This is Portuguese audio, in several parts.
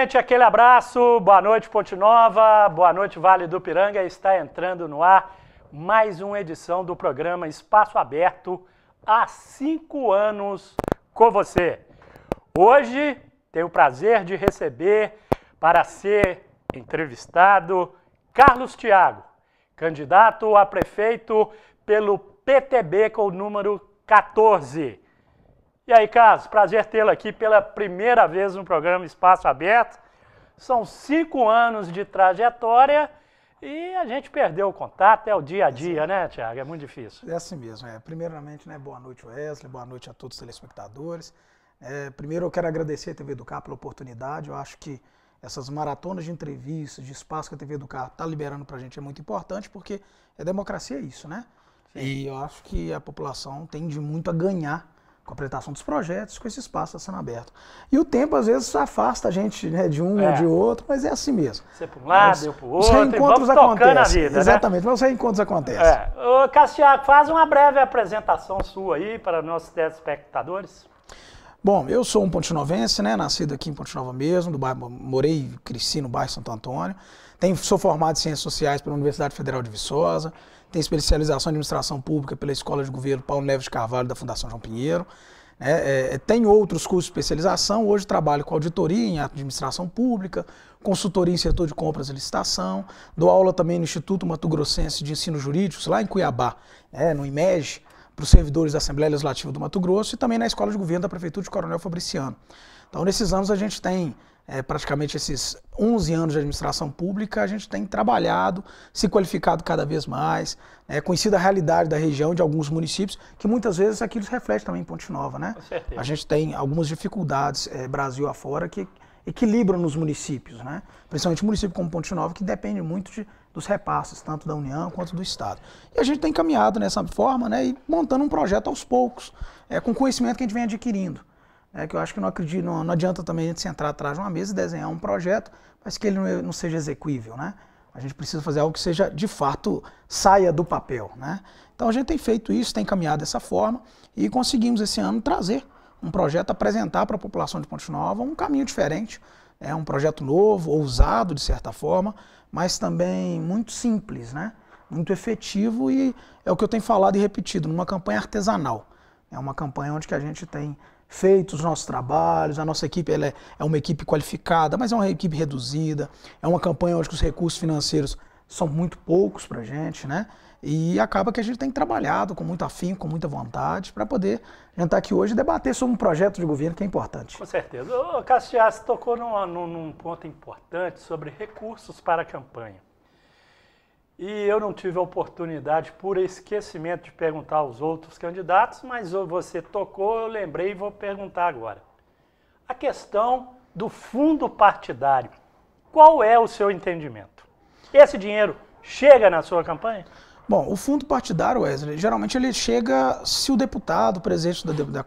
gente, aquele abraço, boa noite Ponte Nova, boa noite Vale do Piranga, está entrando no ar mais uma edição do programa Espaço Aberto, há cinco anos com você. Hoje tenho o prazer de receber para ser entrevistado Carlos Tiago, candidato a prefeito pelo PTB com o número 14. E aí, Carlos, prazer tê-lo aqui pela primeira vez no programa Espaço Aberto. São cinco anos de trajetória e a gente perdeu o contato, é o dia a é dia, é assim, né, Tiago? É muito difícil. É assim mesmo. É. Primeiramente, né, boa noite, Wesley, boa noite a todos os telespectadores. É, primeiro, eu quero agradecer a TV Educar pela oportunidade. Eu acho que essas maratonas de entrevistas, de espaço que a TV Educar está liberando para a gente é muito importante, porque a é democracia é isso, né? Sim. E eu acho que a população tem de muito a ganhar com a apresentação dos projetos, com esse espaço tá sendo aberto. E o tempo, às vezes, afasta a gente né, de um é. ou de outro, mas é assim mesmo. Você para um lado, eu para o outro. Os reencontros acontecem. Vida, né? Exatamente, né? mas os reencontros acontecem. É. Castiago, faz uma breve apresentação sua aí para nossos telespectadores. Bom, eu sou um pontinovense, né? Nascido aqui em Ponte Nova mesmo, do bairro, morei e cresci no bairro Santo Antônio. Tenho, sou formado em Ciências Sociais pela Universidade Federal de Viçosa tem especialização em administração pública pela Escola de Governo Paulo Neves Carvalho da Fundação João Pinheiro. Né? É, é, tem outros cursos de especialização, hoje trabalho com auditoria em administração pública, consultoria em setor de compras e licitação, dou aula também no Instituto Mato Grossense de Ensino Jurídico, lá em Cuiabá, é, no IMEG, para os servidores da Assembleia Legislativa do Mato Grosso e também na Escola de Governo da Prefeitura de Coronel Fabriciano. Então, nesses anos a gente tem é, praticamente esses 11 anos de administração pública, a gente tem trabalhado, se qualificado cada vez mais, é, conhecido a realidade da região, de alguns municípios, que muitas vezes aquilo se reflete também em Ponte Nova, né? A gente tem algumas dificuldades, é, Brasil afora, que equilibram nos municípios, né? Principalmente município como Ponte Nova, que depende muito de, dos repasses, tanto da União quanto do Estado. E a gente tem caminhado nessa forma, né? E montando um projeto aos poucos, é, com conhecimento que a gente vem adquirindo. É que eu acho que não acredito, não, não adianta também a gente entrar atrás de uma mesa e desenhar um projeto, mas que ele não, não seja execuível, né? A gente precisa fazer algo que seja, de fato, saia do papel, né? Então a gente tem feito isso, tem caminhado dessa forma e conseguimos esse ano trazer um projeto, apresentar para a população de Ponte Nova um caminho diferente, é um projeto novo, ousado de certa forma, mas também muito simples, né? muito efetivo e é o que eu tenho falado e repetido, numa campanha artesanal. É uma campanha onde que a gente tem feito os nossos trabalhos, a nossa equipe ela é, é uma equipe qualificada, mas é uma equipe reduzida, é uma campanha onde os recursos financeiros são muito poucos para a gente, né? E acaba que a gente tem trabalhado com muito afinco, com muita vontade, para poder jantar tá aqui hoje e debater sobre um projeto de governo que é importante. Com certeza. O Castias tocou num, num ponto importante sobre recursos para a campanha. E eu não tive a oportunidade, por esquecimento, de perguntar aos outros candidatos, mas você tocou, eu lembrei e vou perguntar agora. A questão do fundo partidário. Qual é o seu entendimento? Esse dinheiro chega na sua campanha? Bom, o fundo partidário, Wesley, geralmente ele chega se o deputado, presidente da, da,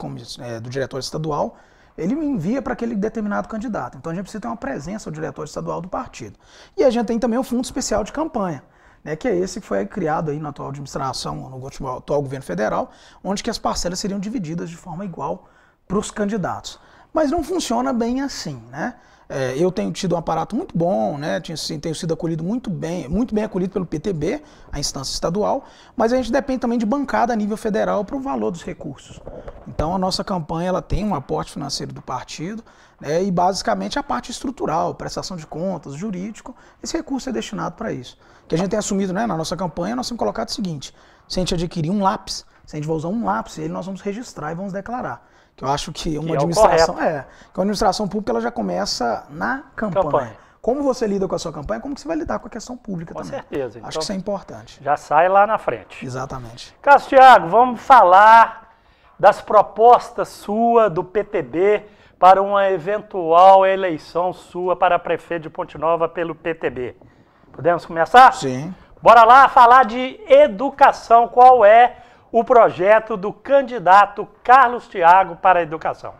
é, do diretório estadual, ele envia para aquele determinado candidato. Então a gente precisa ter uma presença do diretório estadual do partido. E a gente tem também o fundo especial de campanha né, que é esse que foi criado aí na atual administração, no atual governo federal, onde que as parcelas seriam divididas de forma igual para os candidatos. Mas não funciona bem assim, né? É, eu tenho tido um aparato muito bom, né? Tenho, assim, tenho sido acolhido muito bem, muito bem acolhido pelo PTB, a instância estadual, mas a gente depende também de bancada a nível federal para o valor dos recursos. Então a nossa campanha ela tem um aporte financeiro do partido né? e basicamente a parte estrutural, prestação de contas, jurídico, esse recurso é destinado para isso. Que a gente tem assumido né, na nossa campanha, nós temos colocado o seguinte: se a gente adquirir um lápis, se a gente vai usar um lápis, ele nós vamos registrar e vamos declarar. Eu acho que uma que é administração é, que a administração pública ela já começa na campanha. campanha. Como você lida com a sua campanha, como você vai lidar com a questão pública com também. Com certeza. Então, acho que isso é importante. Já sai lá na frente. Exatamente. Cássio Thiago, vamos falar das propostas sua do PTB para uma eventual eleição sua para prefeito de Ponte Nova pelo PTB. Podemos começar? Sim. Bora lá falar de educação. Qual é o projeto do candidato Carlos Tiago para a educação?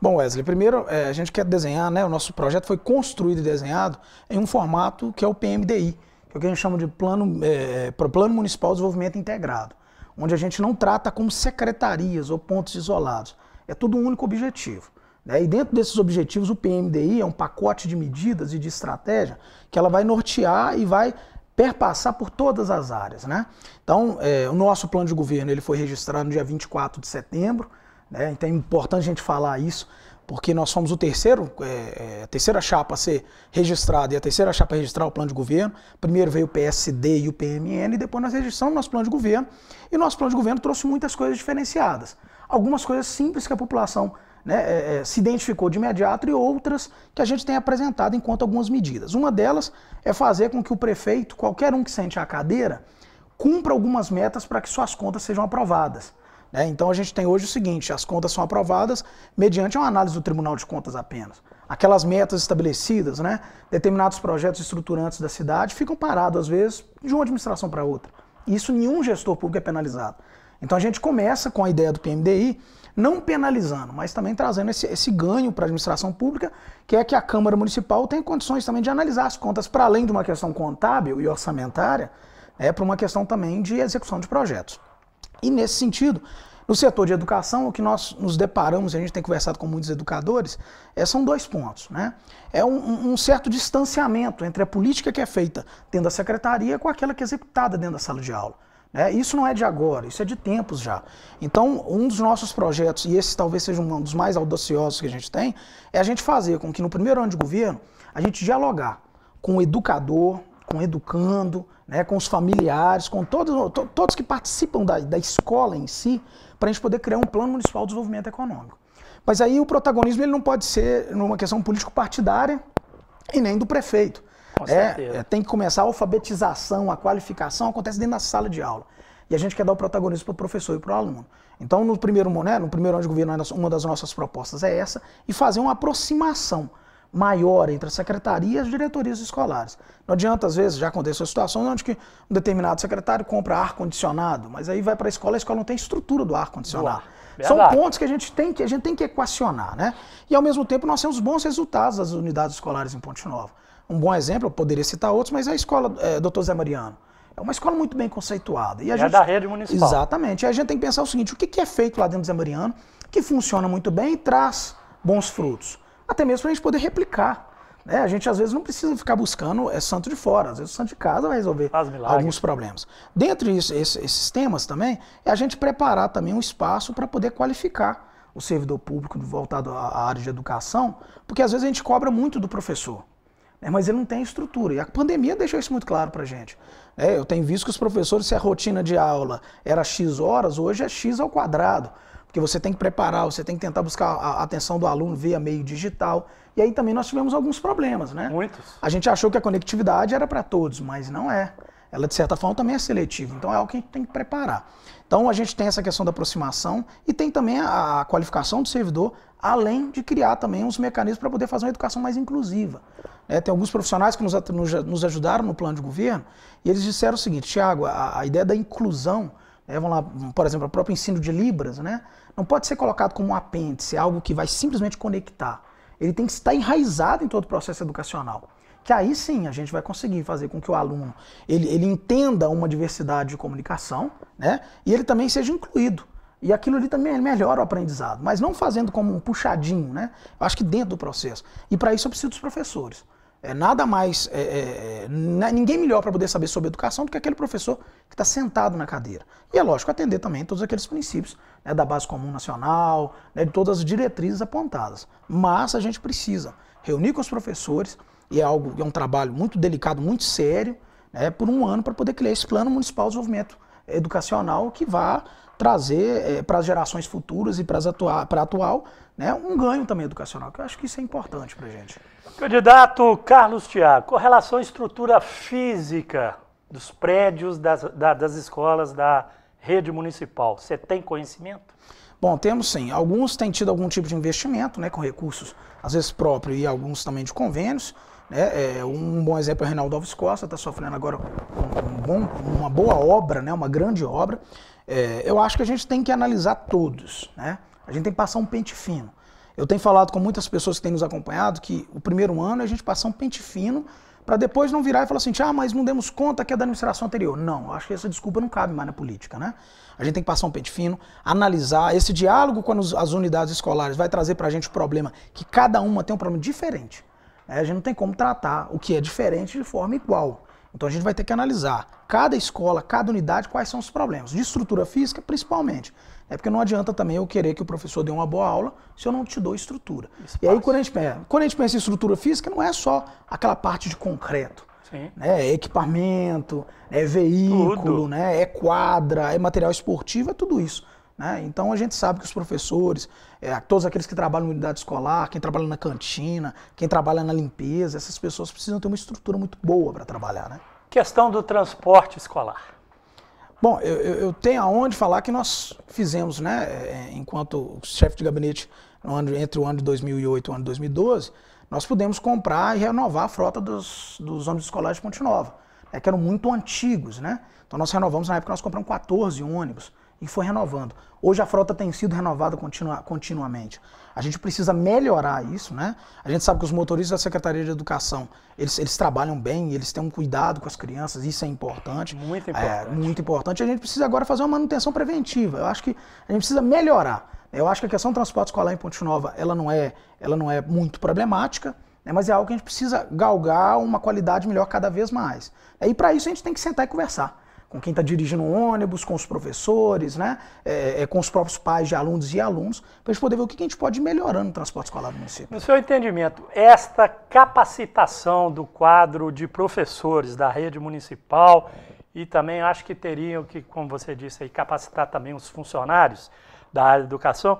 Bom, Wesley, primeiro é, a gente quer desenhar, né? O nosso projeto foi construído e desenhado em um formato que é o PMDI, que é o que a gente chama de Plano, é, plano Municipal de Desenvolvimento Integrado, onde a gente não trata como secretarias ou pontos isolados. É tudo um único objetivo. Né? E dentro desses objetivos, o PMDI é um pacote de medidas e de estratégia que ela vai nortear e vai perpassar por todas as áreas. Né? Então, é, o nosso plano de governo ele foi registrado no dia 24 de setembro, né? então é importante a gente falar isso, porque nós somos o terceiro, é, é, a terceira chapa a ser registrada e a terceira chapa a registrar o plano de governo. Primeiro veio o PSD e o PMN, e depois nós registramos o nosso plano de governo. E o nosso plano de governo trouxe muitas coisas diferenciadas. Algumas coisas simples que a população né, é, é, se identificou de imediato e outras que a gente tem apresentado enquanto algumas medidas. Uma delas é fazer com que o prefeito, qualquer um que sente a cadeira, cumpra algumas metas para que suas contas sejam aprovadas. Né? Então a gente tem hoje o seguinte: as contas são aprovadas mediante uma análise do Tribunal de Contas apenas. Aquelas metas estabelecidas, né? determinados projetos estruturantes da cidade ficam parados, às vezes, de uma administração para outra. Isso nenhum gestor público é penalizado. Então a gente começa com a ideia do PMDI não penalizando, mas também trazendo esse, esse ganho para a administração pública, que é que a Câmara Municipal tem condições também de analisar as contas para além de uma questão contábil e orçamentária, é para uma questão também de execução de projetos. E nesse sentido, no setor de educação, o que nós nos deparamos, e a gente tem conversado com muitos educadores, é, são dois pontos. Né? É um, um, certo distanciamento entre a política que é feita dentro da secretaria com aquela que é executada dentro da sala de aula. É, isso não é de agora, isso é de tempos já. Então, um dos nossos projetos, e esse talvez seja um dos mais audaciosos que a gente tem, é a gente fazer com que no primeiro ano de governo a gente dialogar com o educador, com o educando, né, com os familiares, com todos, to, todos que participam da, da escola em si, para a gente poder criar um plano municipal de desenvolvimento econômico. Mas aí o protagonismo ele não pode ser numa questão político-partidária e nem do prefeito. É, é, tem que começar a alfabetização, a qualificação acontece dentro da sala de aula. E a gente quer dar o protagonismo para o professor e para o aluno. Então, no primeiro, né, no primeiro ano de governo, uma das nossas propostas é essa, e fazer uma aproximação maior entre a secretaria e as diretorias escolares. Não adianta, às vezes, já aconteceu situações onde que um determinado secretário compra ar-condicionado, mas aí vai para a escola, e a escola não tem estrutura do ar-condicionado. São pontos que a gente tem que a gente tem que equacionar, né? E ao mesmo tempo nós temos bons resultados das unidades escolares em Ponte Nova. Um bom exemplo, eu poderia citar outros, mas é a escola é, Dr. Zé Mariano. É uma escola muito bem conceituada. E a é gente, da rede municipal. Exatamente. E a gente tem que pensar o seguinte: o que, que é feito lá dentro do Zé Mariano que funciona muito bem e traz bons frutos? Até mesmo para a gente poder replicar. Né? A gente às vezes não precisa ficar buscando é santo de fora, às vezes o santo de casa vai resolver alguns problemas. Dentre esses temas também, é a gente preparar também um espaço para poder qualificar o servidor público voltado à área de educação, porque às vezes a gente cobra muito do professor né, mas ele não tem estrutura. E a pandemia deixou isso muito claro para a gente. É, eu tenho visto que os professores, se a rotina de aula era X horas, hoje é X ao quadrado. Porque você tem que preparar, você tem que tentar buscar a atenção do aluno via meio digital. E aí também nós tivemos alguns problemas, né? Muitos. A gente achou que a conectividade era para todos, mas não é. Ela, de certa forma, também é seletiva. Então é algo que a gente tem que preparar. Então a gente tem essa questão da aproximação e tem também a qualificação do servidor, além de criar também uns mecanismos para poder fazer uma educação mais inclusiva. É, tem alguns profissionais que nos, nos, ajudaram no plano de governo e eles disseram o seguinte, Tiago, a, a, ideia da inclusão, né, vamos lá, por exemplo, o próprio ensino de Libras, né, não pode ser colocado como um apêndice, algo que vai simplesmente conectar. Ele tem que estar enraizado em todo o processo educacional que aí sim a gente vai conseguir fazer com que o aluno ele, ele entenda uma diversidade de comunicação, né? E ele também seja incluído. E aquilo ali também melhora o aprendizado, mas não fazendo como um puxadinho, né? Eu acho que dentro do processo. E para isso eu preciso dos professores. É nada mais, é, é, é né? ninguém melhor para poder saber sobre educação do que aquele professor que está sentado na cadeira. E é lógico atender também todos aqueles princípios né, da base comum nacional, né, de todas as diretrizes apontadas. Mas a gente precisa reunir com os professores, e é algo é um trabalho muito delicado, muito sério, né, por um ano para poder criar esse plano municipal de desenvolvimento educacional que vá trazer é, eh, para as gerações futuras e para atua a atual né, um ganho também educacional, que eu acho que isso é importante para a gente. Candidato Carlos Tiago, com relação à estrutura física dos prédios das, da, das escolas da rede municipal, você tem conhecimento? Bom, temos sim. Alguns têm tido algum tipo de investimento, né, com recursos às vezes próprios e alguns também de convênios. Né? É, um bom exemplo é o Reinaldo Alves Costa, está sofrendo agora um bom, uma boa obra, né? uma grande obra. É, eu acho que a gente tem que analisar todos. Né? A gente tem que passar um pente fino. Eu tenho falado com muitas pessoas que têm nos acompanhado que o primeiro ano é a gente passar um pente fino para depois não virar e falar assim, ah, mas não demos conta que é da administração anterior. Não, acho que essa desculpa não cabe mais na política, né? A gente tem que passar um pente fino, analisar. Esse diálogo com as unidades escolares vai trazer para a gente o problema que cada uma tem um problema diferente. É, a gente não tem como tratar o que é diferente de forma igual. Então a gente vai ter que analisar cada escola, cada unidade, quais são os problemas. De estrutura física, principalmente. É porque não adianta também eu querer que o professor dê uma boa aula se eu não te dou estrutura. Espaço. E aí, quando a, gente pensa, quando a gente pensa em estrutura física, não é só aquela parte de concreto. Sim. Né? É equipamento, é veículo, né? é quadra, é material esportivo, é tudo isso. Né? Então a gente sabe que os professores, é, todos aqueles que trabalham na unidade escolar, quem trabalha na cantina, quem trabalha na limpeza, essas pessoas precisam ter uma estrutura muito boa para trabalhar. Né? Questão do transporte escolar. Bom, eu, eu, tenho aonde falar que nós fizemos, né, é, é, enquanto chefe de gabinete ano, entre o ano de 2008 e o ano de 2012, nós pudemos comprar e renovar a frota dos, dos ônibus escolares de Ponte Nova, né, que eram muito antigos, né? Então nós renovamos, na época nós compramos 14 ônibus, e foi renovando. Hoje a frota tem sido renovada continua, continuamente. A gente precisa melhorar isso, né? A gente sabe que os motoristas da Secretaria de Educação, eles, eles trabalham bem, eles têm um cuidado com as crianças, isso é importante. Muito é, importante. É, muito importante. A gente precisa agora fazer uma manutenção preventiva. Eu acho que a gente precisa melhorar. Eu acho que a questão do transporte escolar em Ponte Nova, ela não é, ela não é muito problemática, né? mas é algo que a gente precisa galgar uma qualidade melhor cada vez mais. E para isso a gente tem que sentar e conversar com quem está dirigindo o ônibus, com os professores, né? É, é, com os próprios pais de alunos e alunos, para a gente poder ver o que a gente pode ir melhorando no transporte escolar do município. No seu entendimento, esta capacitação do quadro de professores da rede municipal e também acho que teriam que, como você disse aí, capacitar também os funcionários da área de educação,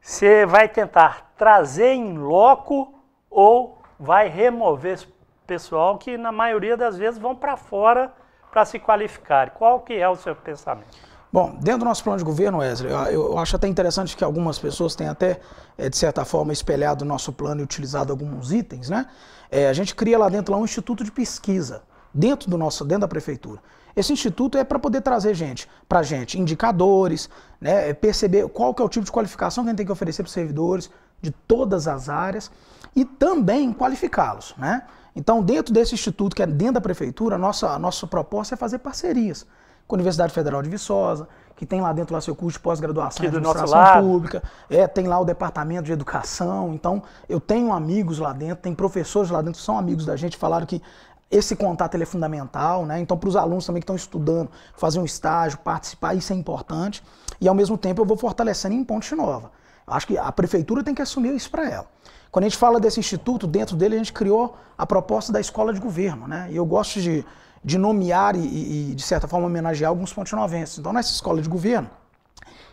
você vai tentar trazer em loco ou vai remover esse pessoal que na maioria das vezes vão para fora para se qualificar. Qual que é o seu pensamento? Bom, dentro do nosso plano de governo, Wesley, eu acho até interessante que algumas pessoas têm até, eh, de certa forma, espelhado o nosso plano e utilizado alguns itens, né? É, a gente cria lá dentro lá um instituto de pesquisa, dentro do nosso, dentro da prefeitura. Esse instituto é para poder trazer gente, para gente, indicadores, né, é perceber qual que é o tipo de qualificação que a gente tem que oferecer para os servidores de todas as áreas e também qualificá-los, né? Então, dentro desse instituto, que é dentro da prefeitura, a nossa, a nossa proposta é fazer parcerias com a Universidade Federal de Viçosa, que tem lá dentro lá seu curso de pós-graduação em administração pública, é, tem lá o departamento de educação. Então, eu tenho amigos lá dentro, tem professores lá dentro que são amigos da gente, falaram que esse contato é fundamental, né? Então, para os alunos também que estão estudando, fazer um estágio, participar, isso é importante. E ao mesmo tempo eu vou fortalecendo em Ponte Nova. Acho que a prefeitura tem que assumir isso para ela. Quando a gente fala desse instituto, dentro dele a gente criou a proposta da escola de governo, né? E eu gosto de, de nomear e, e, de certa forma, homenagear alguns pontinovenses. Então, nessa escola de governo,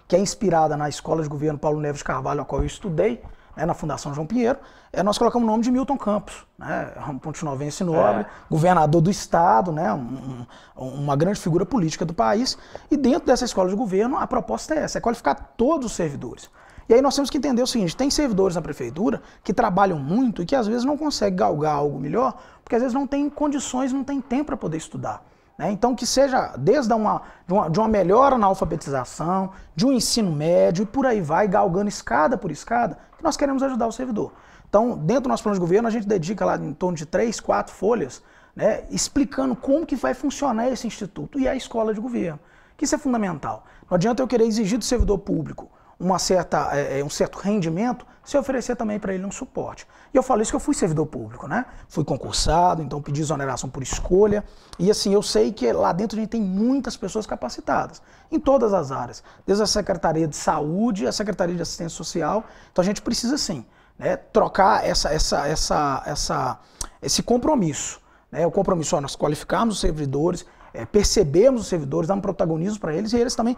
que é inspirada na escola de governo Paulo Neves Carvalho, a qual eu estudei, né, na Fundação João Pinheiro, é, nós colocamos o nome de Milton Campos, né, é um pontinovense nobre, é. governador do Estado, né, um, um, uma grande figura política do país. E dentro dessa escola de governo, a proposta é essa, é qualificar todos os servidores. E aí nós temos que entender o seguinte: tem servidores na prefeitura que trabalham muito e que às vezes não conseguem galgar algo melhor, porque às vezes não tem condições, não tem tempo para poder estudar. Né? Então, que seja desde uma, de, uma, de uma melhora na alfabetização, de um ensino médio e por aí vai, galgando escada por escada, que nós queremos ajudar o servidor. Então, dentro do nosso plano de governo, a gente dedica lá em torno de três, quatro folhas, né, explicando como que vai funcionar esse instituto e a escola de governo. Que isso é fundamental. Não adianta eu querer exigir do servidor público uma certa, é, é, um certo rendimento, se oferecer também para ele um suporte. E eu falei isso que eu fui servidor público, né? Fui concursado, então pedi exoneração por escolha. E assim, eu sei que lá dentro a gente tem muitas pessoas capacitadas, em todas as áreas, desde a Secretaria de Saúde, a Secretaria de Assistência Social. Então a gente precisa sim, né, trocar essa, essa, essa, essa, esse compromisso. Né, o compromisso é nós qualificarmos os servidores, é, percebermos os servidores, um protagonismo para eles e eles também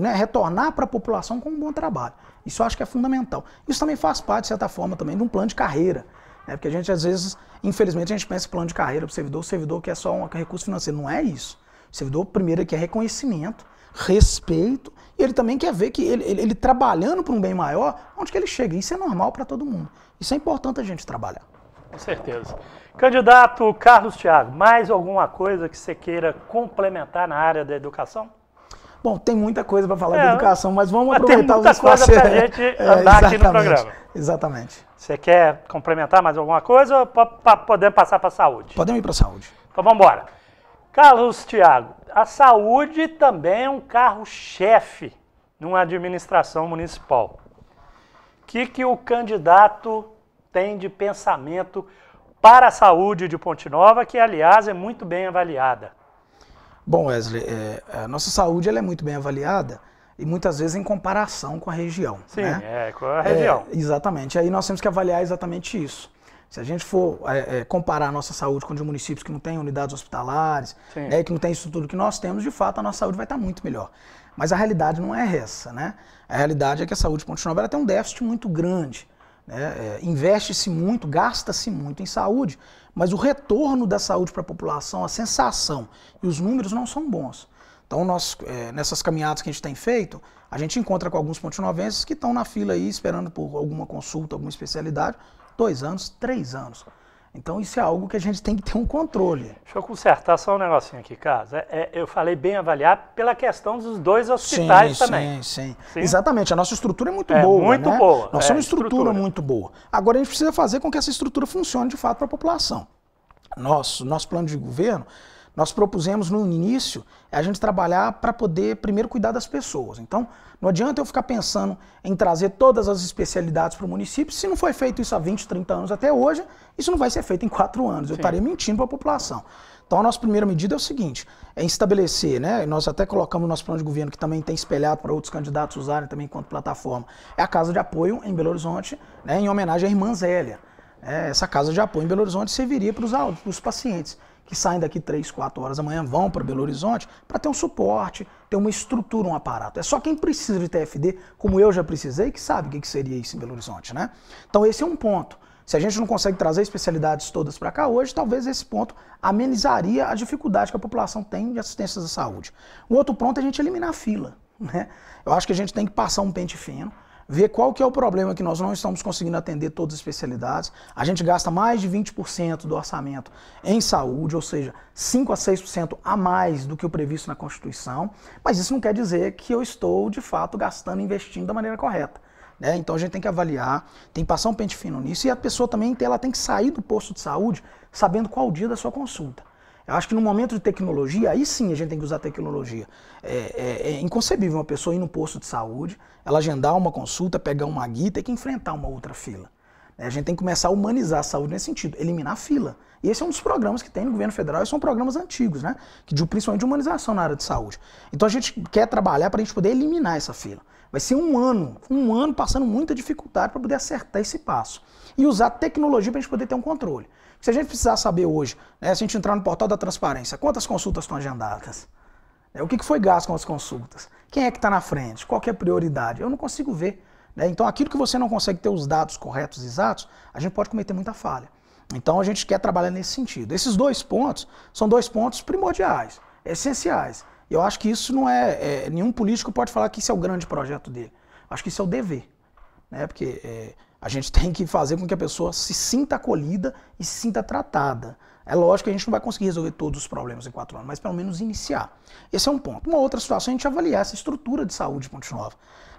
né, retornar para a população com um bom trabalho. Isso eu acho que é fundamental. Isso também faz parte, de certa forma, também de um plano de carreira. Né? Porque a gente, às vezes, infelizmente, a gente pensa em plano de carreira para o servidor, o servidor que é só um recurso financeiro. Não é isso. O servidor, primeiro, quer reconhecimento, respeito, e ele também quer ver que ele, ele, ele trabalhando para um bem maior, onde que ele chega. Isso é normal para todo mundo. Isso é importante a gente trabalhar. Com certeza. Candidato Carlos Thiago, mais alguma coisa que você queira complementar na área da educação? Bom, tem muita coisa para falar é, de educação, mas vamos aproveitar os espaços. Tem muita coisa para a gente é, andar é, aqui no programa. Exatamente. Você quer complementar mais alguma coisa ou podemos passar para a saúde? Podemos ir para a saúde. Então vamos embora. Carlos Thiago, a saúde também é um carro-chefe numa administração municipal. O que, que o candidato tem de pensamento para a saúde de Ponte Nova, que aliás é muito bem avaliada. Bom, Wesley, é, é, a nossa saúde ela é muito bem avaliada e muitas vezes em comparação com a região. Sim, né? é, com a região. É, exatamente. Aí nós temos que avaliar exatamente isso. Se a gente for é, é comparar a nossa saúde com de municípios que não têm unidades hospitalares, né, que não têm estrutura que nós temos, de fato a nossa saúde vai estar muito melhor. Mas a realidade não é essa, né? A realidade é que a saúde de Ponte Nova ela tem um déficit muito grande. Né? É, Investe-se muito, gasta-se muito em saúde, mas o retorno da saúde para a população, a sensação e os números não são bons. Então, nós, é, nessas caminhadas que a gente tem feito, a gente encontra com alguns pontinovenses que estão na fila aí esperando por alguma consulta, alguma especialidade, dois anos, três anos. Então isso é algo que a gente tem que ter um controle. Deixa eu consertar só um negocinho aqui, Carlos. É, é, eu falei bem avaliar pela questão dos dois hospitais sim, também. Sim, sim, sim. Exatamente. A nossa estrutura é muito é, boa. Muito né? boa. Nós é, somos uma estrutura, estrutura muito boa. Agora a gente precisa fazer com que essa estrutura funcione de fato para a população. Nosso, nosso plano de governo nós propusemos no início é a gente trabalhar para poder primeiro cuidar das pessoas. Então, não adianta eu ficar pensando em trazer todas as especialidades para o município. Se não foi feito isso há 20, 30 anos até hoje, isso não vai ser feito em quatro anos. Eu estaria mentindo para a população. Então, a nossa primeira medida é o seguinte: é estabelecer, né? Nós até colocamos no nosso plano de governo, que também tem espelhado para outros candidatos usarem também enquanto plataforma, é a Casa de Apoio em Belo Horizonte, né, em homenagem à irmã Zélia. É, essa Casa de Apoio em Belo Horizonte serviria para os pacientes que saem daqui 3, 4 horas da manhã, vão para Belo Horizonte, para ter um suporte, ter uma estrutura, um aparato. É só quem precisa de TFD, como eu já precisei, que sabe o que seria isso em Belo Horizonte, né? Então esse é um ponto. Se a gente não consegue trazer especialidades todas para cá hoje, talvez esse ponto amenizaria a dificuldade que a população tem de assistência à saúde. Um outro ponto é a gente eliminar a fila. Né? Eu acho que a gente tem que passar um pente fino ver qual que é o problema que nós não estamos conseguindo atender todas as especialidades. A gente gasta mais de 20% do orçamento em saúde, ou seja, 5 a 6% a mais do que o previsto na Constituição, mas isso não quer dizer que eu estou, de fato, gastando e investindo da maneira correta. Né? Então a gente tem que avaliar, tem que passar um pente fino nisso e a pessoa também ela tem que sair do posto de saúde sabendo qual o dia da sua consulta. Eu Acho que no momento de tecnologia, aí sim a gente tem que usar tecnologia. É, é, é, inconcebível uma pessoa ir num posto de saúde, ela agendar uma consulta, pegar uma guia e ter que enfrentar uma outra fila. Né? A gente tem que começar a humanizar a saúde nesse sentido, eliminar a fila. E esse é um dos programas que tem no governo federal, e são programas antigos, né? Que de, principalmente de humanização na área de saúde. Então a gente quer trabalhar para a gente poder eliminar essa fila. Vai ser um ano, um ano passando muita dificuldade para poder acertar esse passo. E usar tecnologia para a gente poder ter um controle. Se a gente precisar saber hoje, né, se a gente entrar no portal da transparência, quantas consultas estão agendadas? Né, o que, que foi gasto com as consultas? Quem é que está na frente? Qual é a prioridade? Eu não consigo ver. Né? Então, aquilo que você não consegue ter os dados corretos, exatos, a gente pode cometer muita falha. Então, a gente quer trabalhar nesse sentido. Esses dois pontos são dois pontos primordiais, essenciais. Eu acho que isso não é, é nenhum político pode falar que isso é o grande projeto dele. Acho que isso é o dever, né? Porque é, a gente tem que fazer com que a pessoa se sinta acolhida e se sinta tratada. É lógico que a gente não vai conseguir resolver todos os problemas em quatro anos, mas pelo menos iniciar. Esse é um ponto. Uma outra situação é a gente avaliar essa estrutura de saúde de Ponte Nova.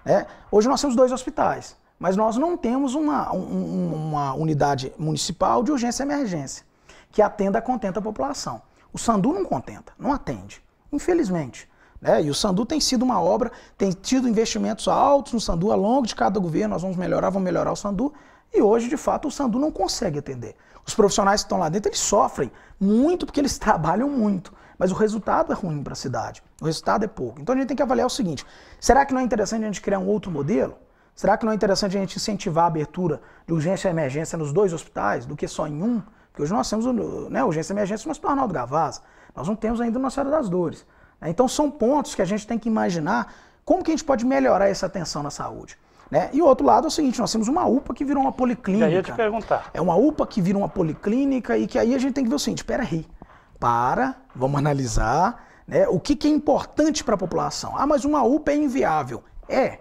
É, hoje nós temos dois hospitais, mas nós não temos uma, um, uma unidade municipal de urgência e emergência que atenda a contenta a população. O Sandu não contenta, não atende, infelizmente. Né? E o Sandu tem sido uma obra, tem tido investimentos altos no Sandu ao longo de cada governo, nós vamos melhorar, vamos melhorar o Sandu. E hoje, de fato, o Sandu não consegue atender. Os profissionais que estão lá dentro, eles sofrem muito porque eles trabalham muito. Mas o resultado é ruim para a cidade. O resultado é pouco. Então a gente tem que avaliar o seguinte: será que não é interessante a gente criar um outro modelo? Será que não é interessante a gente incentivar a abertura de urgência e emergência nos dois hospitais do que só em um? Porque hoje nós temos né, urgência e emergência no Hospital Arnaldo Gavaz. Nós não temos ainda Nossa Senhora das Dores. Né? Então são pontos que a gente tem que imaginar como que a gente pode melhorar essa atenção na saúde. Né? E o outro lado é o seguinte, nós temos uma UPA que virou uma policlínica. Já ia te perguntar. É uma UPA que virou uma policlínica e que aí a gente tem que ver o seguinte, espera aí, para, vamos analisar né, o que, que é importante para a população. Ah, mas uma UPA é inviável. É.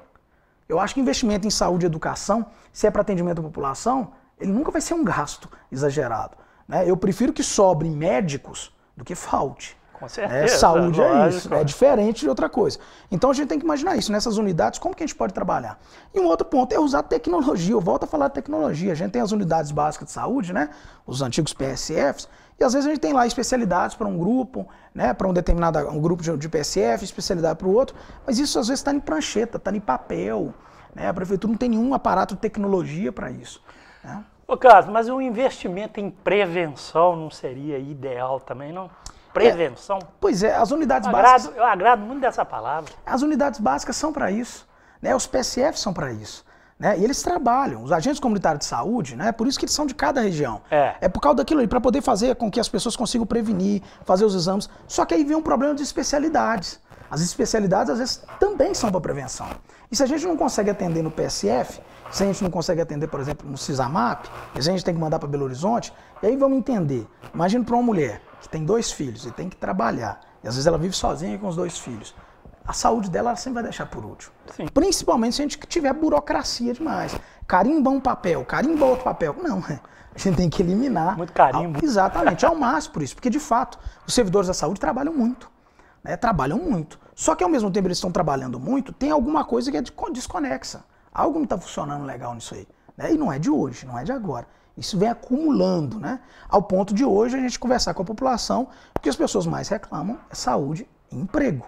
Eu acho que investimento em saúde e educação, se é para atendimento à população, ele nunca vai ser um gasto exagerado. Né? Eu prefiro que sobrem médicos do que falte com é, certeza. É, saúde lógico. é isso, é diferente de outra coisa. Então a gente tem que imaginar isso, nessas unidades, como que a gente pode trabalhar. E um outro ponto é usar tecnologia, eu volto a falar de tecnologia. A gente tem as unidades básicas de saúde, né? Os antigos PSFs, e às vezes a gente tem lá especialidades para um grupo, né, para um determinado um grupo de, PSF, especialidade para o outro, mas isso às vezes está em prancheta, está em papel. Né? A prefeitura não tem nenhum aparato de tecnologia para isso. Né? Ô, Carlos, mas um investimento em prevenção não seria ideal também, não? Prevenção. É, pois é, as unidades eu básicas. eu agrado muito dessa palavra. As unidades básicas são para isso. Né? Os PSF são para isso. Né? E eles trabalham, os agentes comunitários de saúde, né? É por isso que eles são de cada região. É, é por causa daquilo ali, para poder fazer com que as pessoas consigam prevenir, fazer os exames. Só que aí vem um problema de especialidades. As especialidades, às vezes, também são para prevenção. E se a gente não consegue atender no PSF, se a gente não consegue atender, por exemplo, no CISAMAP, a gente tem que mandar para Belo Horizonte, e aí vamos entender. Imagina para uma mulher que tem dois filhos e tem que trabalhar, e às vezes ela vive sozinha com os dois filhos, a saúde dela ela sempre vai deixar por último. Sim. Principalmente se a gente tiver burocracia demais. Carimba um papel, carimba outro papel. Não, a gente tem que eliminar. Muito carimbo. Ao, exatamente, ao máximo por isso. Porque, de fato, os servidores da saúde trabalham muito. Né? Trabalham muito. Só que, ao mesmo tempo, eles estão trabalhando muito, tem alguma coisa que é desconexa. Algo não está funcionando legal nisso aí. Né? E não é de hoje, não é de agora. Isso vem acumulando, né? Ao ponto de hoje a gente conversar com a população, porque as pessoas mais reclamam é saúde e emprego.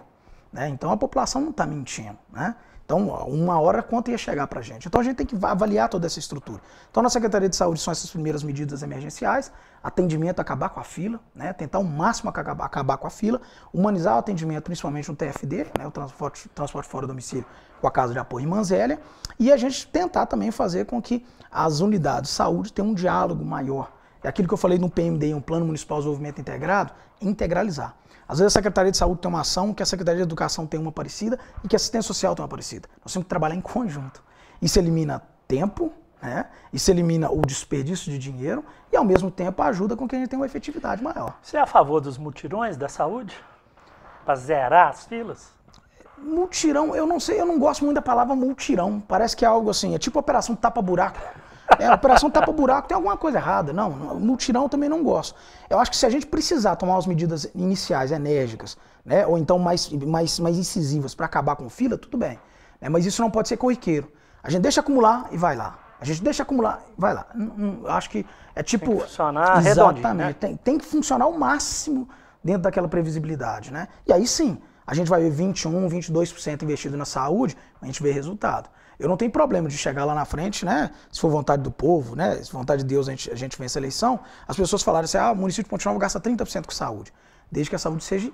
Né? Então a população não está mentindo, né? Então, uma hora a conta ia chegar para a gente. Então, a gente tem que avaliar toda essa estrutura. Então, na Secretaria de Saúde são essas primeiras medidas emergenciais, atendimento, acabar com a fila, né? tentar o máximo acabar, acabar com a fila, humanizar o atendimento, principalmente no TFD, né? o transporte, transporte fora do domicílio, com a Casa de Apoio em Manzélia, e a gente tentar também fazer com que as unidades de saúde tenham um diálogo maior. É aquilo que eu falei no PMD, um Plano Municipal de Desenvolvimento Integrado, integralizar. Às vezes a Secretaria de Saúde tem uma ação, que a Secretaria de Educação tem uma parecida e que a assistência social tem uma parecida. Nós temos que trabalhar em conjunto. Isso elimina tempo, né? Isso elimina o desperdício de dinheiro e, ao mesmo tempo, ajuda com que a gente tenha uma efetividade maior. Você é a favor dos mutirões da saúde? Para zerar as filas? Mutirão, eu não sei, eu não gosto muito da palavra multirão. Parece que é algo assim, é tipo operação tapa-buraco. É, operação tapa buraco, tem alguma coisa errada. Não, mutirão também não gosto. Eu acho que se a gente precisar tomar as medidas iniciais, enérgicas, né, ou então mais, mais, mais incisivas para acabar com fila, tudo bem. Né, mas isso não pode ser corriqueiro. A gente deixa acumular e vai lá. A gente deixa acumular, vai lá. Acho que é tipo. Tem que funcionar Exatamente. Né? Tem, tem que funcionar o máximo dentro daquela previsibilidade, né? E aí sim, a gente vai ver 21, 22% investido na saúde, a gente vê resultado. Eu não tenho problema de chegar lá na frente, né? Se for vontade do povo, né? Se for vontade de Deus, a gente, a gente vence a eleição. As pessoas falaram assim: ah, o município de Ponte Nova gasta 30% com saúde. Desde que a saúde seja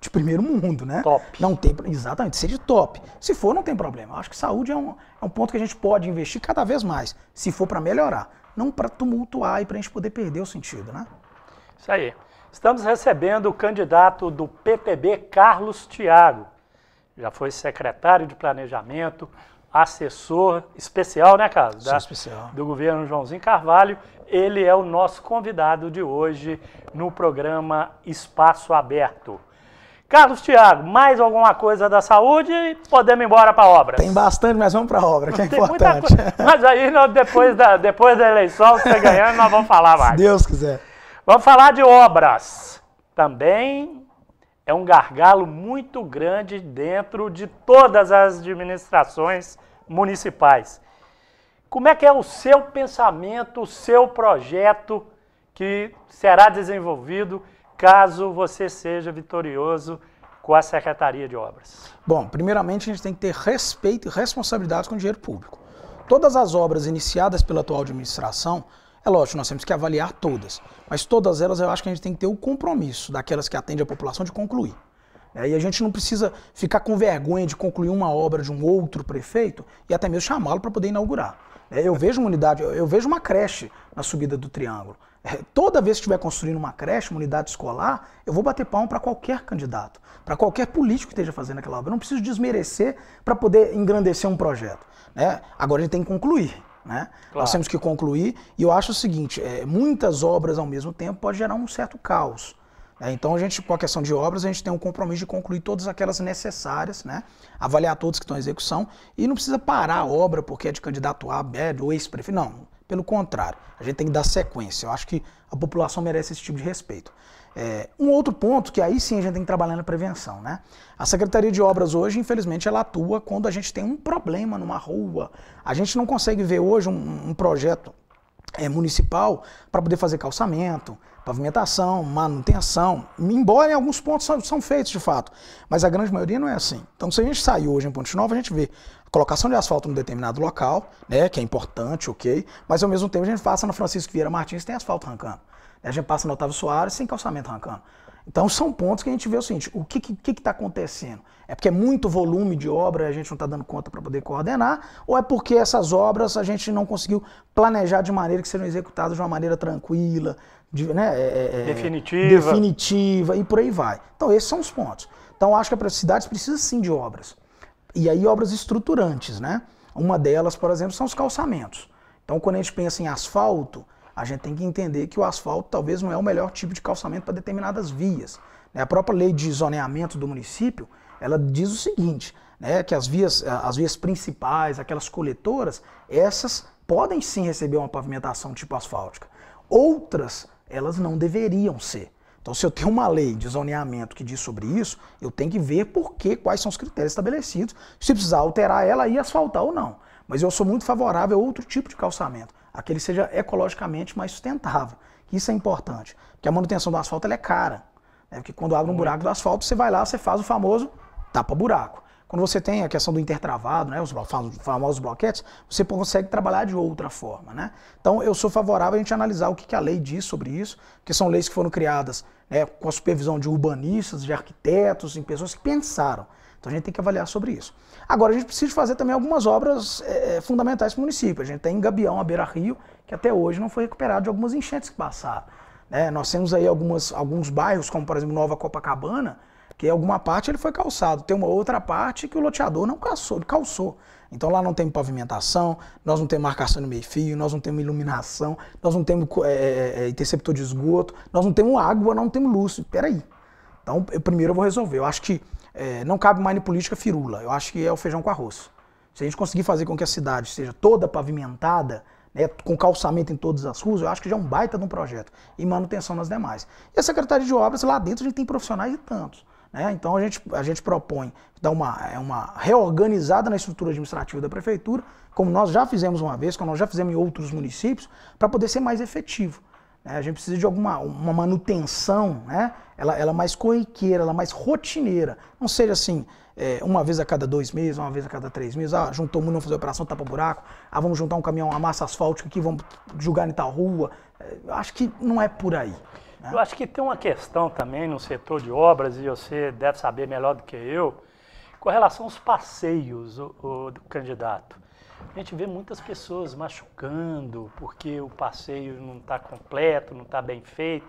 de primeiro mundo, né? Top. Não tem, exatamente, seja top. Se for, não tem problema. Acho que saúde é um, é um ponto que a gente pode investir cada vez mais, se for para melhorar, não para tumultuar e para a gente poder perder o sentido, né? Isso aí. Estamos recebendo o candidato do PTB, Carlos Tiago. Já foi secretário de Planejamento, assessor especial, né, Carlos? Da, especial. Do governo Joãozinho Carvalho. Ele é o nosso convidado de hoje no programa Espaço Aberto. Carlos Tiago, mais alguma coisa da saúde e podemos ir embora para a obra. Tem bastante, mas vamos para a obra, que é Tem importante. Mas aí depois, da, depois da eleição, você ganhando, nós vamos falar mais. Se Deus quiser. Vamos falar de obras. Também é um gargalo muito grande dentro de todas as administrações municipais. Como é que é o seu pensamento, o seu projeto que será desenvolvido caso você seja vitorioso com a Secretaria de Obras? Bom, primeiramente a gente tem que ter respeito e responsabilidade com o dinheiro público. Todas as obras iniciadas pela atual administração é lógico, nós temos que avaliar todas, mas todas elas eu acho que a gente tem que ter o compromisso daquelas que atendem a população de concluir. É, e a gente não precisa ficar com vergonha de concluir uma obra de um outro prefeito e até mesmo chamá-lo para poder inaugurar. É, eu vejo uma unidade, eu vejo uma creche na subida do Triângulo. É, toda vez que estiver construindo uma creche, uma unidade escolar, eu vou bater palma para qualquer candidato, para qualquer político que esteja fazendo aquela obra. Eu não preciso desmerecer para poder engrandecer um projeto. Né? Agora a gente tem que concluir. Né? Claro. Nós temos que concluir. E eu acho o seguinte: é, muitas obras ao mesmo tempo pode gerar um certo caos. Né? Então, a gente, com a questão de obras, a gente tem um compromisso de concluir todas aquelas necessárias, né? avaliar todos que estão em execução e não precisa parar a obra porque é de candidato A, B ou ex-prefeito. Não, pelo contrário, a gente tem que dar sequência. Eu acho que a população merece esse tipo de respeito. É, um outro ponto que aí sim a gente tem que trabalhar na prevenção, né? A Secretaria de Obras hoje, infelizmente, ela atua quando a gente tem um problema numa rua. A gente não consegue ver hoje um, um projeto é, municipal para poder fazer calçamento, pavimentação, manutenção, embora em alguns pontos são, são, feitos de fato, mas a grande maioria não é assim. Então, se a gente sair hoje em Ponte Nova, a gente vê a colocação de asfalto num determinado local, né, que é importante, ok, mas ao mesmo tempo a gente passa na Francisco Vieira Martins tem asfalto arrancando. A gente passa no Otávio Soares sem calçamento arrancando. Então são pontos que a gente vê o seguinte, o que está que, que tá acontecendo? É porque é muito volume de obra, a gente não está dando conta para poder coordenar, ou é porque essas obras a gente não conseguiu planejar de maneira que sejam executadas de uma maneira tranquila, de, né, é, é, é definitiva. definitiva e por aí vai. Então esses são os pontos. Então acho que as cidades precisam sim de obras. E aí obras estruturantes, né? Uma delas, por exemplo, são os calçamentos. Então quando a gente pensa em asfalto, a gente tem que entender que o asfalto talvez não é o melhor tipo de calçamento para determinadas vias. Né? A própria lei de zoneamento do município, ela diz o seguinte, né, que as vias, as vias principais, aquelas coletoras, essas podem sim receber uma pavimentação tipo asfáltica. Outras, elas não deveriam ser. Então, se eu tenho uma lei de zoneamento que diz sobre isso, eu tenho que ver por que, quais são os critérios estabelecidos, se precisar alterar ela e asfaltar ou não. Mas eu sou muito favorável a outro tipo de calçamento para que ele seja ecologicamente mais sustentável. Isso é importante, porque a manutenção do asfalto é cara. Né? Porque quando abre um uhum. buraco do asfalto, você vai lá, você faz o famoso tapa-buraco. Quando você tem a questão do intertravado, né, os famosos bloquetes, você consegue trabalhar de outra forma. Né? Então, eu sou favorável a gente analisar o que, a lei diz sobre isso, porque são leis que foram criadas né, com a supervisão de urbanistas, de arquitetos, em pessoas que pensaram. Então a gente tem que avaliar sobre isso. Agora, a gente precisa fazer também algumas obras é, fundamentais para o município. A gente tem Gabião, à beira-rio, que até hoje não foi recuperado de algumas enchentes que passaram. Né? Nós temos aí algumas, alguns bairros, como por exemplo Nova Copacabana, que alguma parte ele foi calçado, tem uma outra parte que o loteador não calçou, ele calçou. Então lá não tem pavimentação, nós não temos marcação no meio-fio, nós não temos iluminação, nós não temos é, interceptor de esgoto, nós não temos água, não temos luz. Peraí, então, eu, primeiro eu vou resolver. Eu acho que é, não cabe mais em política firula. Eu acho que é o feijão com arroz. Se a gente conseguir fazer com que a cidade seja toda pavimentada, né, com calçamento em todas as ruas, eu acho que já é um baita de um projeto. E manutenção nas demais. E a Secretaria de Obras, lá dentro, a gente tem profissionais e tantos. Né? Então a gente, a gente propõe dar uma, é, uma reorganizada na estrutura administrativa da prefeitura, como nós já fizemos uma vez, como nós já fizemos em outros municípios, para poder ser mais efetivo. Né? A gente precisa de alguma uma manutenção, né? Ela, ela é mais corriqueira, ela é mais rotineira. Não seja assim, é, uma vez a cada dois meses, uma vez a cada três meses. Ah, juntou muito, vamos fazer operação, tapa buraco. Ah, vamos juntar um caminhão, uma massa asfáltica aqui, vamos julgar em tal rua. É, acho que não é por aí. Né? Eu acho que tem uma questão também no setor de obras, e você deve saber melhor do que eu, com relação aos passeios o, o do candidato. A gente vê muitas pessoas machucando porque o passeio não está completo, não está bem feito.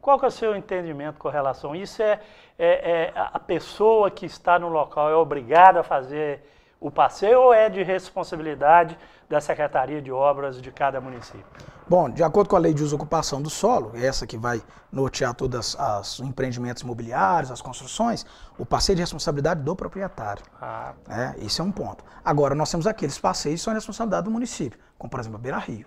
Qual que é o seu entendimento com relação a isso? É, é, é, a pessoa que está no local é obrigada a fazer o passeio ou é de responsabilidade da Secretaria de Obras de cada município? Bom, de acordo com a lei de usocupação do solo, essa que vai nortear todos os empreendimentos imobiliários, as construções, o passeio de responsabilidade do proprietário. Ah. É, esse é um ponto. Agora, nós temos aqueles passeios que são responsabilidade do município, como por exemplo a Beira Rio.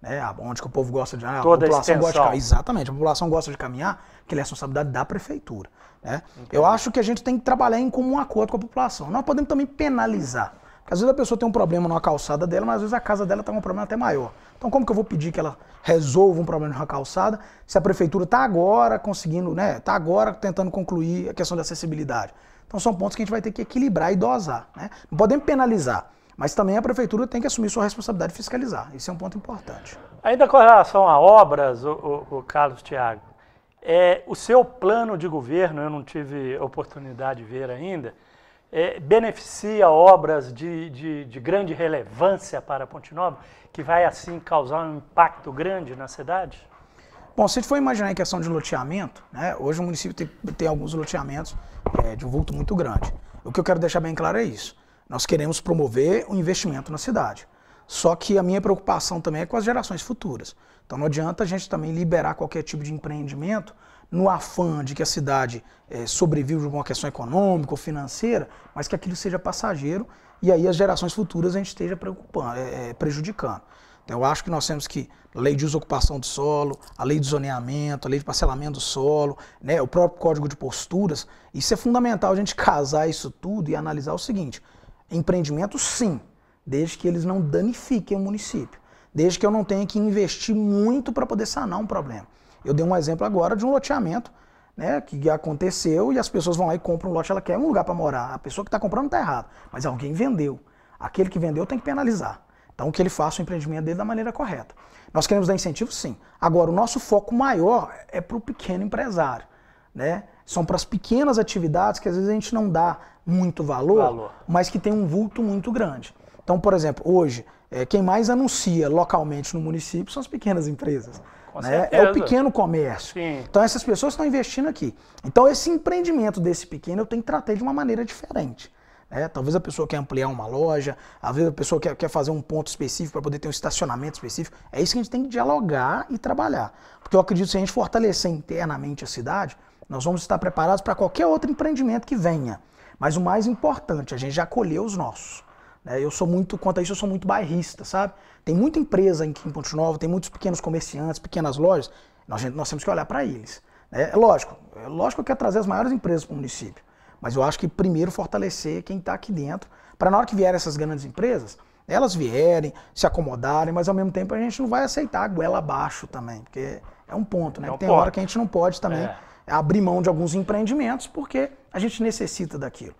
Né, onde que o povo gosta de ah, a população a gosta de caminhar. Exatamente, a população gosta de caminhar, que é a responsabilidade da prefeitura. Né? Eu acho que a gente tem que trabalhar em comum acordo com a população. Nós podemos também penalizar. Porque às vezes a pessoa tem um problema na calçada dela, mas às vezes a casa dela está com um problema até maior. Então como que eu vou pedir que ela resolva um problema na calçada se a prefeitura está agora conseguindo, né? Está agora tentando concluir a questão da acessibilidade. Então são pontos que a gente vai ter que equilibrar e dosar. Né? Não podemos penalizar, mas também a prefeitura tem que assumir sua responsabilidade de fiscalizar. Isso é um ponto importante. Ainda com relação a obras, o, o, o Carlos Tiago, é, o seu plano de governo, eu não tive oportunidade de ver ainda, é, beneficia obras de, de, de, grande relevância para Ponte Nova, que vai assim causar um impacto grande na cidade? Bom, se a gente for imaginar em questão de loteamento, né, hoje o município tem, tem alguns loteamentos é, de um vulto muito grande. O que eu quero deixar bem claro é isso. Nós queremos promover o investimento na cidade. Só que a minha preocupação também é com as gerações futuras. Então não adianta a gente também liberar qualquer tipo de empreendimento no afã de que a cidade é, sobreviva de uma questão econômica ou financeira, mas que aquilo seja passageiro e aí as gerações futuras a gente esteja preocupando, é, prejudicando. Então, eu acho que nós temos que a lei de desocupação do solo, a lei de zoneamento, a lei de parcelamento do solo, né, o próprio código de posturas. Isso é fundamental a gente casar isso tudo e analisar o seguinte: empreendimento, sim, desde que eles não danifiquem o município, desde que eu não tenha que investir muito para poder sanar um problema. Eu dei um exemplo agora de um loteamento né, que aconteceu e as pessoas vão lá e compram um lote, ela quer um lugar para morar. A pessoa que está comprando está errada, mas alguém vendeu. Aquele que vendeu tem que penalizar. Então, que ele faça o empreendimento dele da maneira correta. Nós queremos dar incentivo, sim. Agora, o nosso foco maior é para o pequeno empresário. Né? São para as pequenas atividades que às vezes a gente não dá muito valor, valor. mas que tem um vulto muito grande. Então, por exemplo, hoje, é, quem mais anuncia localmente no município são as pequenas empresas né? é o pequeno comércio. Sim. Então essas pessoas estão investindo aqui. Então esse empreendimento desse pequeno eu tenho que tratar de uma maneira diferente. Né? Talvez a pessoa quer ampliar uma loja, às vezes a pessoa quer, quer fazer um ponto específico para poder ter um estacionamento específico. É isso que a gente tem que dialogar e trabalhar. Porque eu acredito que se a gente fortalecer internamente a cidade, nós vamos estar preparados para qualquer outro empreendimento que venha. Mas o mais importante, a gente já acolheu os nossos. Né? Eu sou muito, quanto a isso, eu sou muito bairrista, sabe? Tem muita empresa em Ponte Nova, tem muitos pequenos comerciantes, pequenas lojas. Nós, nós temos que olhar para eles. É, é lógico, é lógico que eu é quero trazer as maiores empresas para o município. Mas eu acho que primeiro fortalecer quem está aqui dentro, para na hora que vierem essas grandes empresas, elas vierem, se acomodarem, mas ao mesmo tempo a gente não vai aceitar a goela abaixo também, porque é um ponto, né? É um tem ponto. hora que a gente não pode também é. abrir mão de alguns empreendimentos, porque a gente necessita daquilo.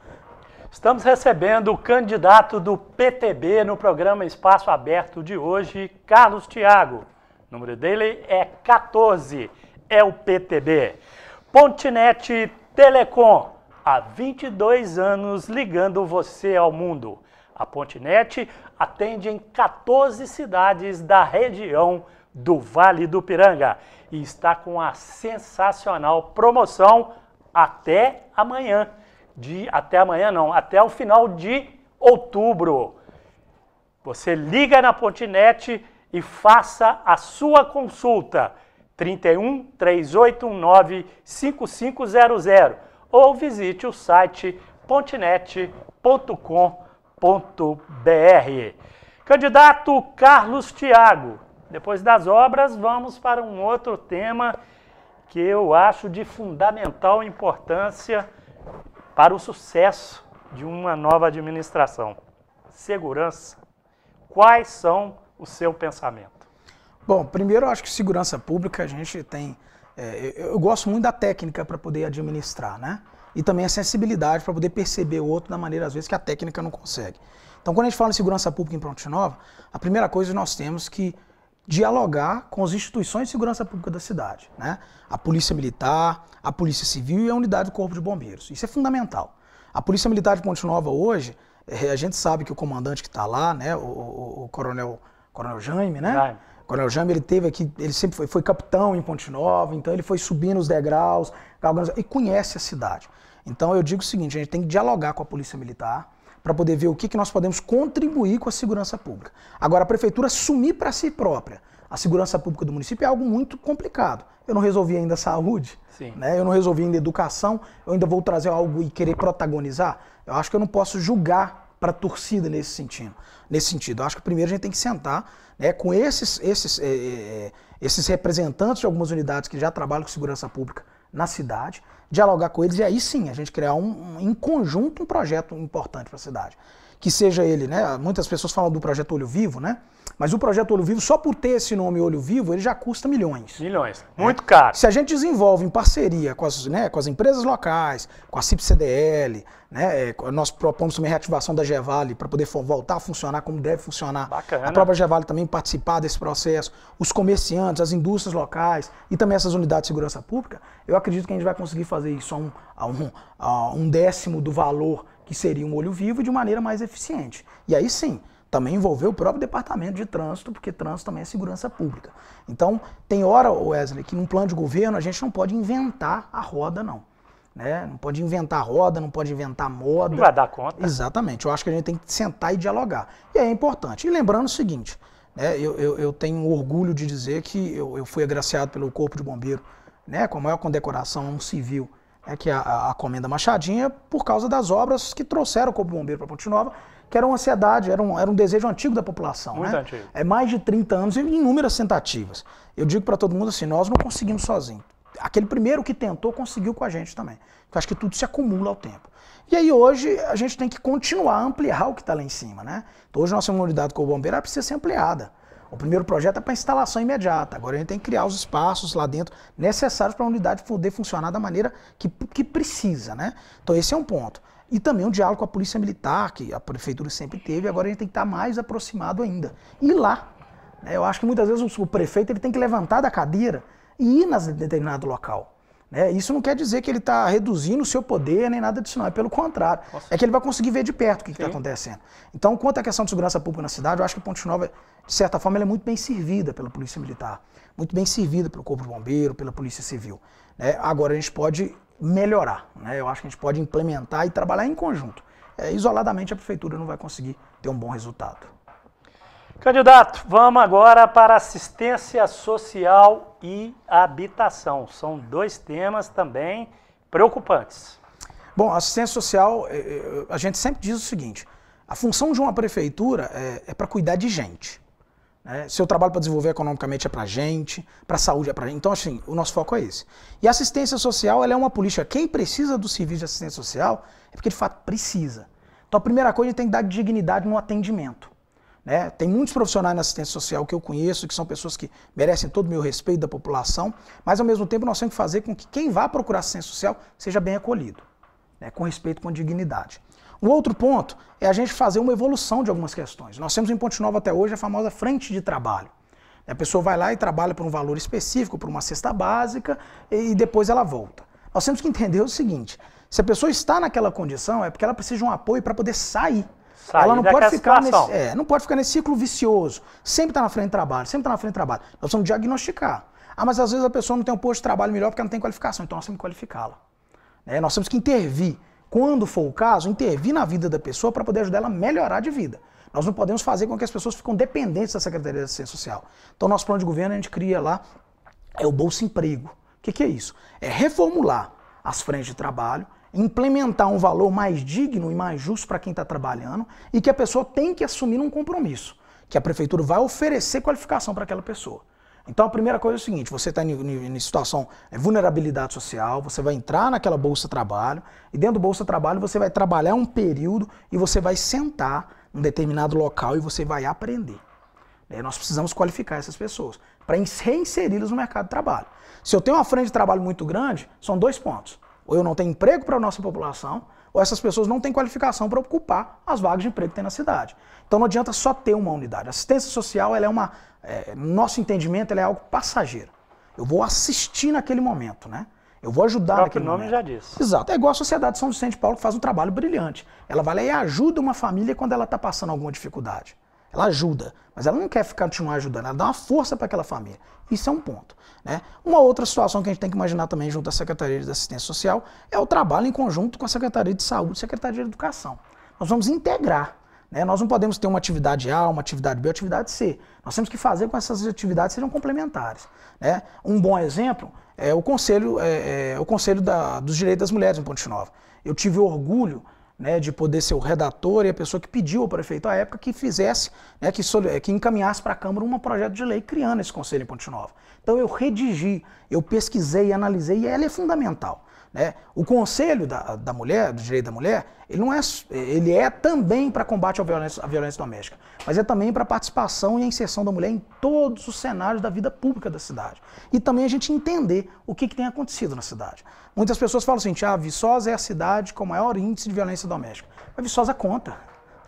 Estamos recebendo o candidato do PTB no programa Espaço Aberto de hoje, Carlos Tiago. O número dele é 14, é o PTB. Pontinete Telecom, há 22 anos ligando você ao mundo. A Pontinete atende em 14 cidades da região do Vale do Piranga e está com a sensacional promoção até amanhã de até amanhã não, até o final de outubro. Você liga na Pontinete e faça a sua consulta 31 3819 5500 ou visite o site pontinet.com.br. Candidato Carlos Tiago, depois das obras vamos para um outro tema que eu acho de fundamental importância para o sucesso de uma nova administração? Segurança. Quais são o seu pensamento? Bom, primeiro eu acho que segurança pública a gente tem. É, eu, eu gosto muito da técnica para poder administrar, né? E também a sensibilidade para poder perceber o outro da maneira, às vezes, que a técnica não consegue. Então, quando a gente fala em segurança pública em Ponte Nova, a primeira coisa que nós temos que dialogar com as instituições de segurança pública da cidade, né? A Polícia Militar, a Polícia Civil e a Unidade do Corpo de Bombeiros. Isso é fundamental. A Polícia Militar de Ponte Nova hoje, é, a gente sabe que o comandante que está lá, né, o, o, o, coronel, coronel Jaime, né? Jaime. Coronel Jaime, ele teve aqui, ele sempre foi, foi capitão em Ponte Nova, então ele foi subindo os degraus, e conhece a cidade. Então eu digo o seguinte, a gente tem que dialogar com a Polícia Militar, para poder ver o que, que nós podemos contribuir com a segurança pública. Agora, a prefeitura assumir para si própria a segurança pública do município é algo muito complicado. Eu não resolvi ainda a saúde, Sim. né? eu não resolvi ainda a educação, eu ainda vou trazer algo e querer protagonizar. Eu acho que eu não posso julgar para a torcida nesse sentido. Nesse sentido, eu acho que primeiro a gente tem que sentar né, com esses, esses, é, esses representantes de algumas unidades que já trabalham com segurança pública na cidade dialogar com eles e aí sim a gente criar um, um em conjunto um projeto importante para a cidade. Que seja ele, né? Muitas pessoas falam do projeto Olho Vivo, né? Mas o projeto Olho Vivo, só por ter esse nome Olho Vivo, ele já custa milhões. Milhões. Né? Muito caro. Se a gente desenvolve em parceria com as, né, com as empresas locais, com a CIPCDL, né? É, nós propomos também a reativação da Gevale para poder voltar a funcionar como deve funcionar. Bacana. A própria Gevale também participar desse processo, os comerciantes, as indústrias locais e também essas unidades de segurança pública. Eu acredito que a gente vai conseguir fazer isso a um, a um, a um décimo do valor que seria um olho vivo de maneira mais eficiente. E aí sim, também envolver o próprio departamento de trânsito, porque trânsito também é segurança pública. Então, tem hora, Wesley, que num plano de governo a gente não pode inventar a roda, não. Né? Não pode inventar roda, não pode inventar moda. Não vai dar conta. Exatamente. Eu acho que a gente tem que sentar e dialogar. E é importante. E lembrando o seguinte, né? eu, eu, eu, tenho orgulho de dizer que eu, eu, fui agraciado pelo Corpo de Bombeiro né? com a maior condecoração um civil, né? que é a, a Comenda Machadinha, por causa das obras que trouxeram o Corpo de Bombeiro para Ponte Nova, que era uma ansiedade, era um, era um desejo antigo da população. Muito né? antigo. É mais de 30 anos e inúmeras tentativas. Eu digo para todo mundo assim, nós não conseguimos sozinhos aquele primeiro que tentou conseguiu com a gente também. Eu então, acho que tudo se acumula ao tempo. E aí hoje a gente tem que continuar a ampliar o que está lá em cima, né? Então hoje nossa unidade com o bombeiro precisa ser ampliada. O primeiro projeto é para instalação imediata. Agora a gente tem que criar os espaços lá dentro necessários para a unidade poder funcionar da maneira que, que precisa, né? Então esse é um ponto. E também um diálogo com a polícia militar, que a prefeitura sempre teve, agora a gente tem que estar tá mais aproximado ainda. E lá, né, eu acho que muitas vezes o prefeito ele tem que levantar da cadeira e ir em determinado local. Né? Isso não quer dizer que ele está reduzindo o seu poder nem nada disso, não. É pelo contrário. Nossa. É que ele vai conseguir ver de perto o que está acontecendo. Então, quanto à questão de segurança pública na cidade, eu acho que Ponte Nova, de certa forma, é muito bem servida pela Polícia Militar, muito bem servida pelo Corpo de Bombeiro, pela Polícia Civil. Né? Agora, a gente pode melhorar. Né? Eu acho que a gente pode implementar e trabalhar em conjunto. É, isoladamente, a Prefeitura não vai conseguir ter um bom resultado. Candidato, vamos agora para assistência social e habitação. São dois temas também preocupantes. Bom, assistência social, é, é, a gente sempre diz o seguinte: a função de uma prefeitura é, é para cuidar de gente. Né? Seu trabalho para desenvolver economicamente é para gente, para saúde é para gente. Então, assim, o nosso foco é esse. E assistência social ela é uma política. Quem precisa do serviço de assistência social é porque, de fato, precisa. Então, a primeira coisa, a gente tem que dar dignidade no atendimento. Né? Tem muitos profissionais na assistência social que eu conheço, que são pessoas que merecem todo o meu respeito da população, mas ao mesmo tempo nós temos que fazer com que quem vá procurar assistência social seja bem acolhido, né? com respeito, com dignidade. Um outro ponto é a gente fazer uma evolução de algumas questões. Nós temos em Ponte Nova até hoje a famosa frente de trabalho. A pessoa vai lá e trabalha por um valor específico, por uma cesta básica, e depois ela volta. Nós temos que entender o seguinte: se a pessoa está naquela condição, é porque ela precisa de um apoio para poder sair Sair ela não pode, ficar situação. nesse, é, não pode ficar nesse ciclo vicioso. Sempre está na frente do trabalho, sempre está na frente do trabalho. Nós vamos diagnosticar. Ah, mas às vezes a pessoa não tem um posto de trabalho melhor porque ela não tem qualificação, então nós temos que qualificá-la. É, nós temos que intervir. Quando for o caso, intervir na vida da pessoa para poder ajudar ela a melhorar de vida. Nós não podemos fazer com que as pessoas ficam dependentes da Secretaria de Assistência Social. Então, nosso plano de governo a gente cria lá é o Bolsa Emprego. O que, que é isso? É reformular as frentes de trabalho, implementar um valor mais digno e mais justo para quem está trabalhando e que a pessoa tem que assumir um compromisso, que a prefeitura vai oferecer qualificação para aquela pessoa. Então a primeira coisa é o seguinte: você está em, em, em, situação de é, vulnerabilidade social, você vai entrar naquela Bolsa Trabalho, e dentro do Bolsa Trabalho você vai trabalhar um período e você vai sentar em um determinado local e você vai aprender. É, nós precisamos qualificar essas pessoas para reinseri-las no mercado de trabalho. Se eu tenho uma frente de trabalho muito grande, são dois pontos. Ou eu não tenho emprego para a nossa população, ou essas pessoas não têm qualificação para ocupar as vagas de emprego que tem na cidade. Então não adianta só ter uma unidade. Assistência social, ela é uma, é, nosso entendimento, ela é algo passageiro. Eu vou assistir naquele momento, né? Eu vou ajudar naquele momento. O nome já diz. Exato. É igual a Sociedade São Vicente de Paulo, que faz um trabalho brilhante. Ela vai lá e ajuda uma família quando ela está passando alguma dificuldade. Ela ajuda, mas ela não quer ficar continuar ajudando, ela dá uma força para aquela família. Isso é um ponto. Né? Uma outra situação que a gente tem que imaginar também junto à Secretaria de Assistência Social é o trabalho em conjunto com a Secretaria de Saúde e Secretaria de Educação. Nós vamos integrar. Né? Nós não podemos ter uma atividade A, uma atividade B, uma atividade C. Nós temos que fazer com que essas atividades sejam complementares. Né? Um bom exemplo é o Conselho, é, é, o conselho da, dos Direitos das Mulheres em Ponte Nova. Eu tive orgulho né, de poder ser o redator e a pessoa que pediu ao prefeito à época que fizesse, né, que, que, encaminhasse para a Câmara um projeto de lei criando esse conselho em Ponte Nova. Então eu redigi, eu pesquisei, analisei e ela é fundamental. Né? O Conselho da, da Mulher, do Direito da Mulher, ele, não é, ele é também para combate à violência, à violência doméstica, mas é também para a participação e a inserção da mulher em todos os cenários da vida pública da cidade. E também a gente entender o que, que tem acontecido na cidade. Muitas pessoas falam assim, ah, Viçosa é a cidade com maior índice de violência doméstica. Mas Viçosa conta,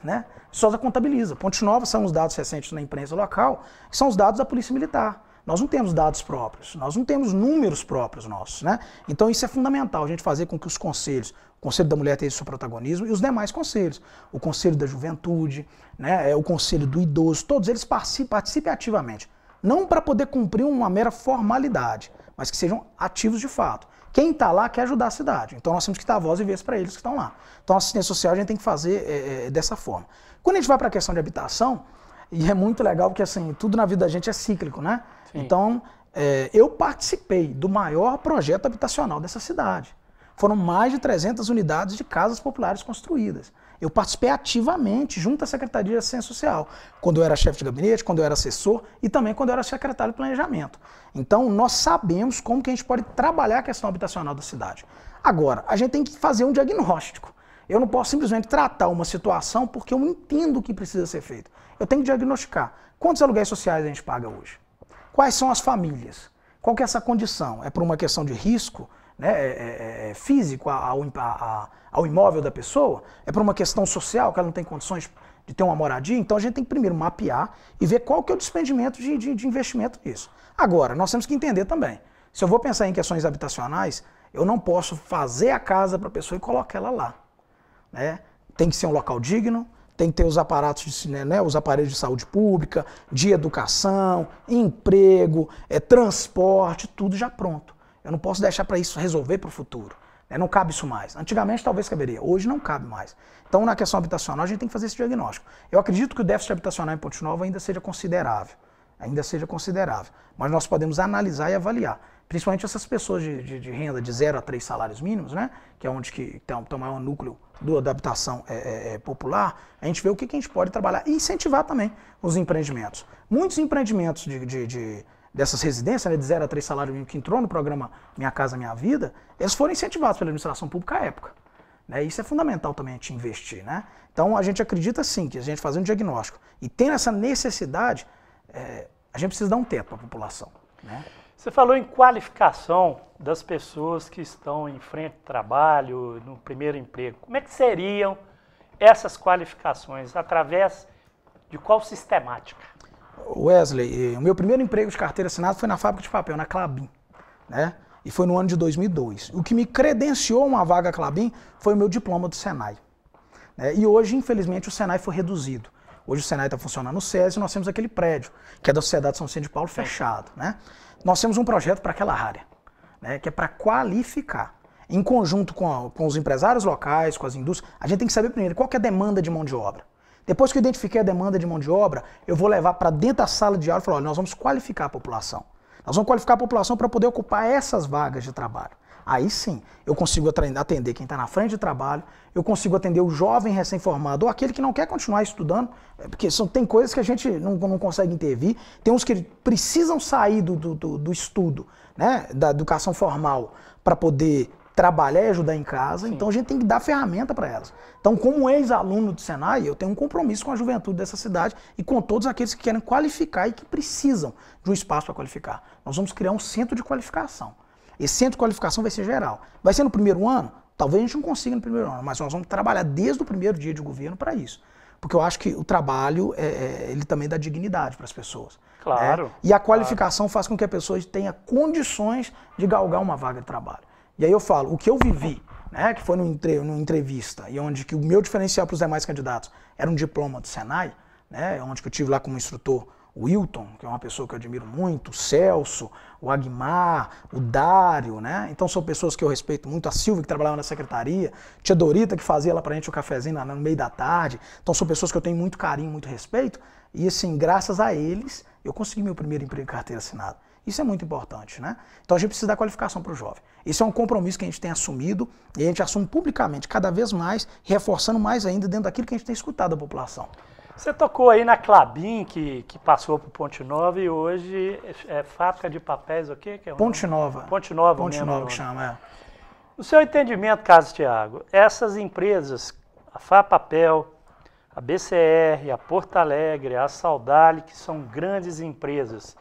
né? Viçosa contabiliza. Ponte Nova são os dados recentes na imprensa local, que são os dados da Polícia Militar. Nós não temos dados próprios, nós não temos números próprios nossos, né? Então isso é fundamental, a gente fazer com que os conselhos, o Conselho da Mulher tenha seu protagonismo e os demais conselhos, o Conselho da Juventude, né, é, o Conselho do Idoso, todos eles participem, participem ativamente. Não para poder cumprir uma mera formalidade, mas que sejam ativos de fato. Quem está lá quer ajudar a cidade, então nós temos que dar voz e vez para eles que estão lá. Então a assistência social a gente tem que fazer é, é, é dessa forma. Quando a gente vai para a questão de habitação, e é muito legal porque assim, tudo na vida da gente é cíclico, né? Então, é, eu participei do maior projeto habitacional dessa cidade. Foram mais de 300 unidades de casas populares construídas. Eu participei ativamente junto à Secretaria de Assistência Social, quando eu era chefe de gabinete, quando eu era assessor e também quando eu era secretário de planejamento. Então, nós sabemos como que a gente pode trabalhar a questão habitacional da cidade. Agora, a gente tem que fazer um diagnóstico. Eu não posso simplesmente tratar uma situação porque eu entendo o que precisa ser feito. Eu tenho que diagnosticar. Quantos aluguéis sociais a gente paga hoje? Quais são as famílias? Qual que é essa condição? É por uma questão de risco né, é, é, é, é físico ao, ao imóvel da pessoa? É por uma questão social, que ela não tem condições de ter uma moradia? Então a gente tem que primeiro mapear e ver qual que é o despendimento de, de, de investimento nisso. Agora, nós temos que entender também. Se eu vou pensar em questões habitacionais, eu não posso fazer a casa para a pessoa e colocar ela lá. Né? Tem que ser um local digno, tem que ter os aparatos de né, os aparelhos de saúde pública, de educação, emprego, é, transporte, tudo já pronto. Eu não posso deixar para isso resolver para o futuro. Né? Não cabe isso mais. Antigamente talvez caberia, hoje não cabe mais. Então, na questão habitacional, a gente tem que fazer esse diagnóstico. Eu acredito que o déficit habitacional em Ponte Nova ainda seja considerável. Ainda seja considerável. Mas nós podemos analisar e avaliar principalmente essas pessoas de, de, de renda de zero a três salários mínimos, né, que é onde que tem o maior núcleo do, da habitação é, é, é, popular, a gente vê o que, que, a gente pode trabalhar e incentivar também os empreendimentos. Muitos empreendimentos de, de, de dessas residências, né, de zero a três salários mínimos, que entrou no programa Minha Casa Minha Vida, eles foram incentivados pela administração pública à época. Né? Isso é fundamental também a gente investir. Né? Então a gente acredita sim que a gente fazendo um diagnóstico e tendo essa necessidade, é, a gente precisa dar um teto para a população. Né? Você falou em qualificação das pessoas que estão em frente ao trabalho, no primeiro emprego. Como é que seriam essas qualificações? Através de qual sistemática? Wesley, eh, o meu primeiro emprego de carteira assinada foi na fábrica de papel, na Clabin, né? E foi no ano de 2002. O que me credenciou uma vaga Clabin foi o meu diploma do Senai. Né? E hoje, infelizmente, o Senai foi reduzido. Hoje o Senai está funcionando no SESI e nós temos aquele prédio, que é da Sociedade São Vicente de Paulo, fechado, né? nós temos um projeto para aquela área, né, que é para qualificar. Em conjunto com, a, com os empresários locais, com as indústrias, a gente tem que saber primeiro qual é a demanda de mão de obra. Depois que eu identifiquei a demanda de mão de obra, eu vou levar para dentro da sala de aula e falar: olha, nós vamos qualificar a população. Nós vamos qualificar a população para poder ocupar essas vagas de trabalho. Aí sim, eu consigo atender quem está na frente de trabalho, eu consigo atender o jovem recém-formado ou aquele que não quer continuar estudando, é porque são, tem coisas que a gente não, não consegue intervir, tem uns que precisam sair do, do, do estudo, né, da educação formal, para poder trabalhar e ajudar em casa, Sim. então a gente tem que dar ferramenta para elas. Então, como ex-aluno do Senai, eu tenho um compromisso com a juventude dessa cidade e com todos aqueles que querem qualificar e que precisam de um espaço para qualificar. Nós vamos criar um centro de qualificação. Esse centro de qualificação vai ser geral. Vai ser no primeiro ano? Talvez a gente não consiga no primeiro ano, mas nós vamos trabalhar desde o primeiro dia de governo para isso. Porque eu acho que o trabalho, é, é ele também dá dignidade para as pessoas. Né? Claro. Né? E a qualificação claro. faz com que a pessoa tenha condições de galgar uma vaga de trabalho. E aí eu falo, o que eu vivi, né, que foi numa entre, no entrevista, e onde que o meu diferencial para os demais candidatos era um diploma do Senai, né, onde que eu tive lá como instrutor Wilton, que é uma pessoa que eu admiro muito, o Celso, o Agmar, o Dário, né? Então são pessoas que eu respeito muito, a Silvia que trabalhava na secretaria, tia Dorita que fazia lá pra gente o cafezinho no meio da tarde. Então são pessoas que eu tenho muito carinho, muito respeito, e assim, graças a eles, eu consegui meu primeiro emprego em carteira assinada. Isso é muito importante, né? Então a gente precisa dar qualificação para o jovem. Isso é um compromisso que a gente tem assumido e a gente assume publicamente, cada vez mais, reforçando mais ainda dentro daquilo que a gente tem escutado da população. Você tocou aí na Clabin, que, que passou para Ponte Nova e hoje é, é fábrica de papéis, o quê? Que é um Ponte Nova. Ponte Nova, Ponte Nova que chama, é. No seu entendimento, Carlos Tiago, essas empresas, a FAPapel, a BCR, a Porto Alegre, a Saudale, que são grandes empresas,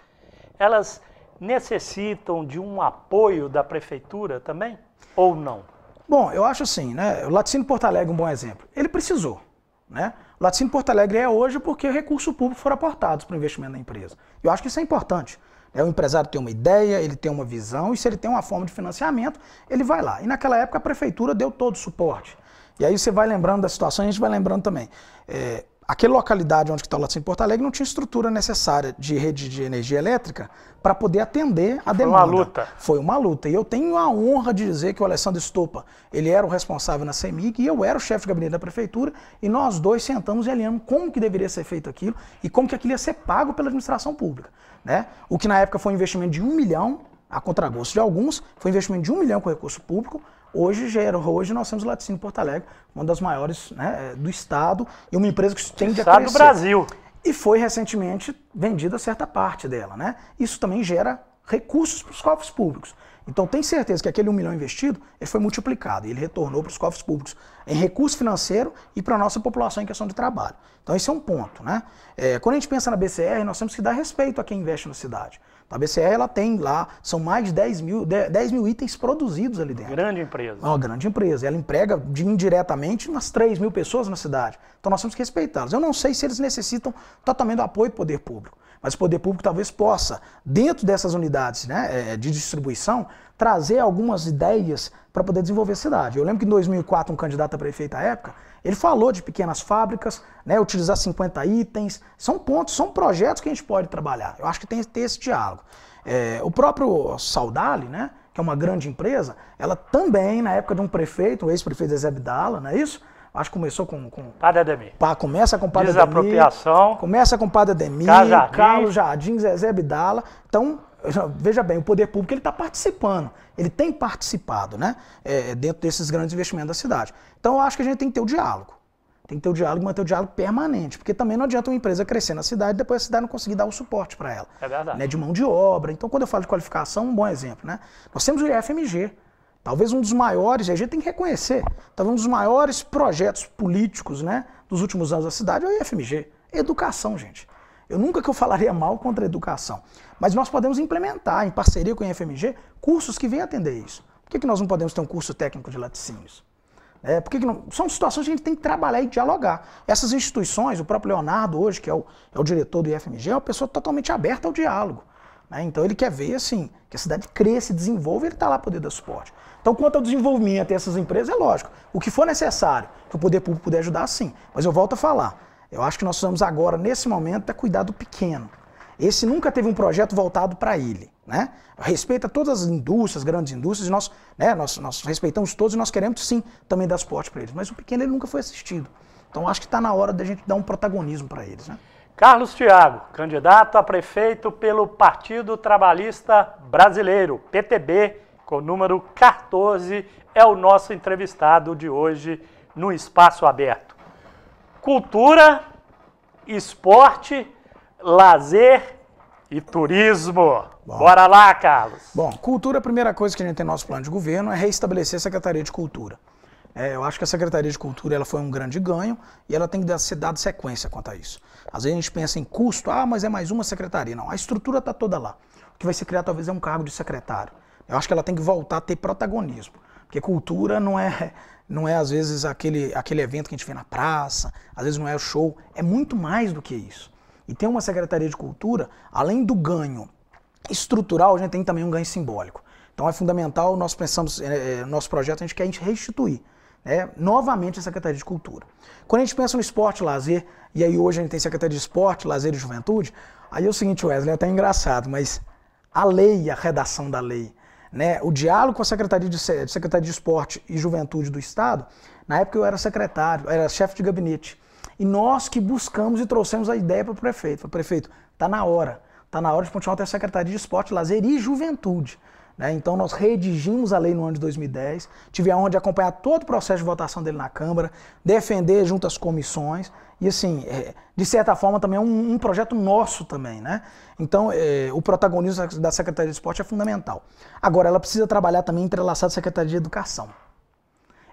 elas necessitam de um apoio da prefeitura também ou não? Bom, eu acho assim, né? O Laticínio Porto Alegre é um bom exemplo. Ele precisou, né? Laticínio Porto Alegre é hoje porque recursos públicos foram aportados para o investimento na empresa. Eu acho que isso é importante. É, o empresário tem uma ideia, ele tem uma visão, e se ele tem uma forma de financiamento, ele vai lá. E naquela época a prefeitura deu todo o suporte. E aí você vai lembrando da situação, a gente vai lembrando também. É, Aquela localidade onde está o laticínio Porto Alegre não tinha estrutura necessária de rede de energia elétrica para poder atender a Foi demanda. Foi uma luta. Foi uma luta. E eu tenho a honra de dizer que o Alessandro Estopa, ele era o responsável na CEMIG e eu era o chefe de gabinete da prefeitura e nós dois sentamos e alinhamos como que deveria ser feito aquilo e como que aquilo ia ser pago pela administração pública. Né? O que na época foi um investimento de um milhão, a contragosto de alguns, foi um investimento de um milhão com recurso público, hoje gera, hoje nós temos Laticínio Porto Alegre, uma das maiores né, eh, do estado e uma empresa que tem estado a crescer. do Brasil. E foi recentemente vendida certa parte dela, né? Isso também gera recursos para os cofres públicos. Então tem certeza que aquele um milhão investido ele foi multiplicado e ele retornou para os cofres públicos em recurso financeiro e para a nossa população em questão de trabalho. Então esse é um ponto. Né? É, quando a gente pensa na BCR, nós temos que dar respeito a quem investe na cidade. A BCE ela tem lá, são mais de 10 mil, 10 mil itens produzidos ali dentro. Grande empresa. Uma grande empresa. Ela emprega de, indiretamente umas 3 mil pessoas na cidade. Então nós temos que respeitá-los. Eu não sei se eles necessitam totalmente do apoio do poder público, mas o poder público talvez possa, dentro dessas unidades né, é, de distribuição, trazer algumas ideias para poder desenvolver a cidade. Eu lembro que em 2004 um candidato a prefeito à época, ele falou de pequenas fábricas, né, utilizar 50 itens. São pontos, são projetos que a gente pode trabalhar. Eu acho que tem que ter esse diálogo. É, o próprio Saudali, né, que é uma grande empresa, ela também, na época de um prefeito, o um ex-prefeito Zé Dala, não é isso? Acho que começou com. com Padre Ademir. Pa, começa com Padre Desapropriação. Ademir, começa com Padre Ademir, Carlos Jardim, Carlos Jardim Zezé Bidala. Então, veja bem, o poder público ele está participando, ele tem participado, né? É, dentro desses grandes investimentos da cidade. Então eu acho que a gente tem que ter o diálogo. Tem que ter o diálogo, manter o diálogo permanente, porque também não adianta uma empresa crescer na cidade e depois a cidade não conseguir dar o suporte para ela. É verdade. Né, de mão de obra. Então, quando eu falo de qualificação, um bom exemplo, né? Nós temos o IFMG, talvez um dos maiores, a gente tem que reconhecer, talvez um dos maiores projetos políticos, né, dos últimos anos da cidade é o IFMG. Educação, gente. Eu nunca que eu falaria mal contra a educação. Mas nós podemos implementar, em parceria com a IFMG, cursos que venham atender isso. Por que, que nós não podemos ter um curso técnico de laticínios? É, por que, que não? São situações que a gente tem que trabalhar e dialogar. Essas instituições, o próprio Leonardo hoje, que é o, é o diretor do IFMG, é uma pessoa totalmente aberta ao diálogo. Né? Então ele quer ver assim, que a cidade cresça, desenvolva, ele está lá poder dar suporte. Então, quanto ao desenvolvimento dessas empresas, é lógico. O que for necessário, que o poder público puder ajudar, sim. Mas eu volto a falar. Eu acho que nós precisamos agora, nesse momento, é cuidar do pequeno. Esse nunca teve um projeto voltado para ele. Né? Respeita todas as indústrias, grandes indústrias, nós, né, nós, nós respeitamos todos e nós queremos sim também dar suporte para eles. Mas o pequeno ele nunca foi assistido. Então acho que está na hora da gente dar um protagonismo para eles. Né? Carlos Tiago, candidato a prefeito pelo Partido Trabalhista Brasileiro, PTB, com número 14, é o nosso entrevistado de hoje no Espaço Aberto cultura, esporte, lazer e turismo. Bom. Bora lá, Carlos. Bom, cultura, a primeira coisa que a gente tem no nosso plano de governo é reestabelecer a Secretaria de Cultura. É, eu acho que a Secretaria de Cultura ela foi um grande ganho e ela tem que ser dada sequência quanto a isso. Às vezes a gente pensa em custo, ah, mas é mais uma secretaria. Não, a estrutura está toda lá. O que vai ser criado talvez é um cargo de secretário. Eu acho que ela tem que voltar a ter protagonismo. Porque cultura não é não é às vezes aquele, aquele evento que a gente vê na praça, às vezes não é o show, é muito mais do que isso. E tem uma Secretaria de Cultura, além do ganho estrutural, a gente tem também um ganho simbólico. Então é fundamental, nós pensamos, é, é nosso projeto a gente quer restituir né, novamente a Secretaria de Cultura. Quando a gente pensa no esporte lazer, e aí hoje a gente tem Secretaria de Esporte, Lazer e Juventude, aí é o seguinte, Wesley, é até engraçado, mas a lei, a redação da lei, né, o diálogo com a Secretaria de, Secretaria de Esporte e Juventude do Estado, na época eu era secretário, era chefe de gabinete. E nós que buscamos e trouxemos a ideia para o prefeito. Falei, prefeito, está na hora. Está na hora de continuar até ter a Secretaria de Esporte, Lazer e Juventude. Né? Então nós redigimos a lei no ano de 2010, tive a honra de acompanhar todo o processo de votação dele na Câmara, defender junto às comissões. E assim, é, de certa forma também é um, um projeto nosso também, né? Então, é, o protagonismo da Secretaria de Esporte é fundamental. Agora, ela precisa trabalhar também entrelaçado à Secretaria de Educação.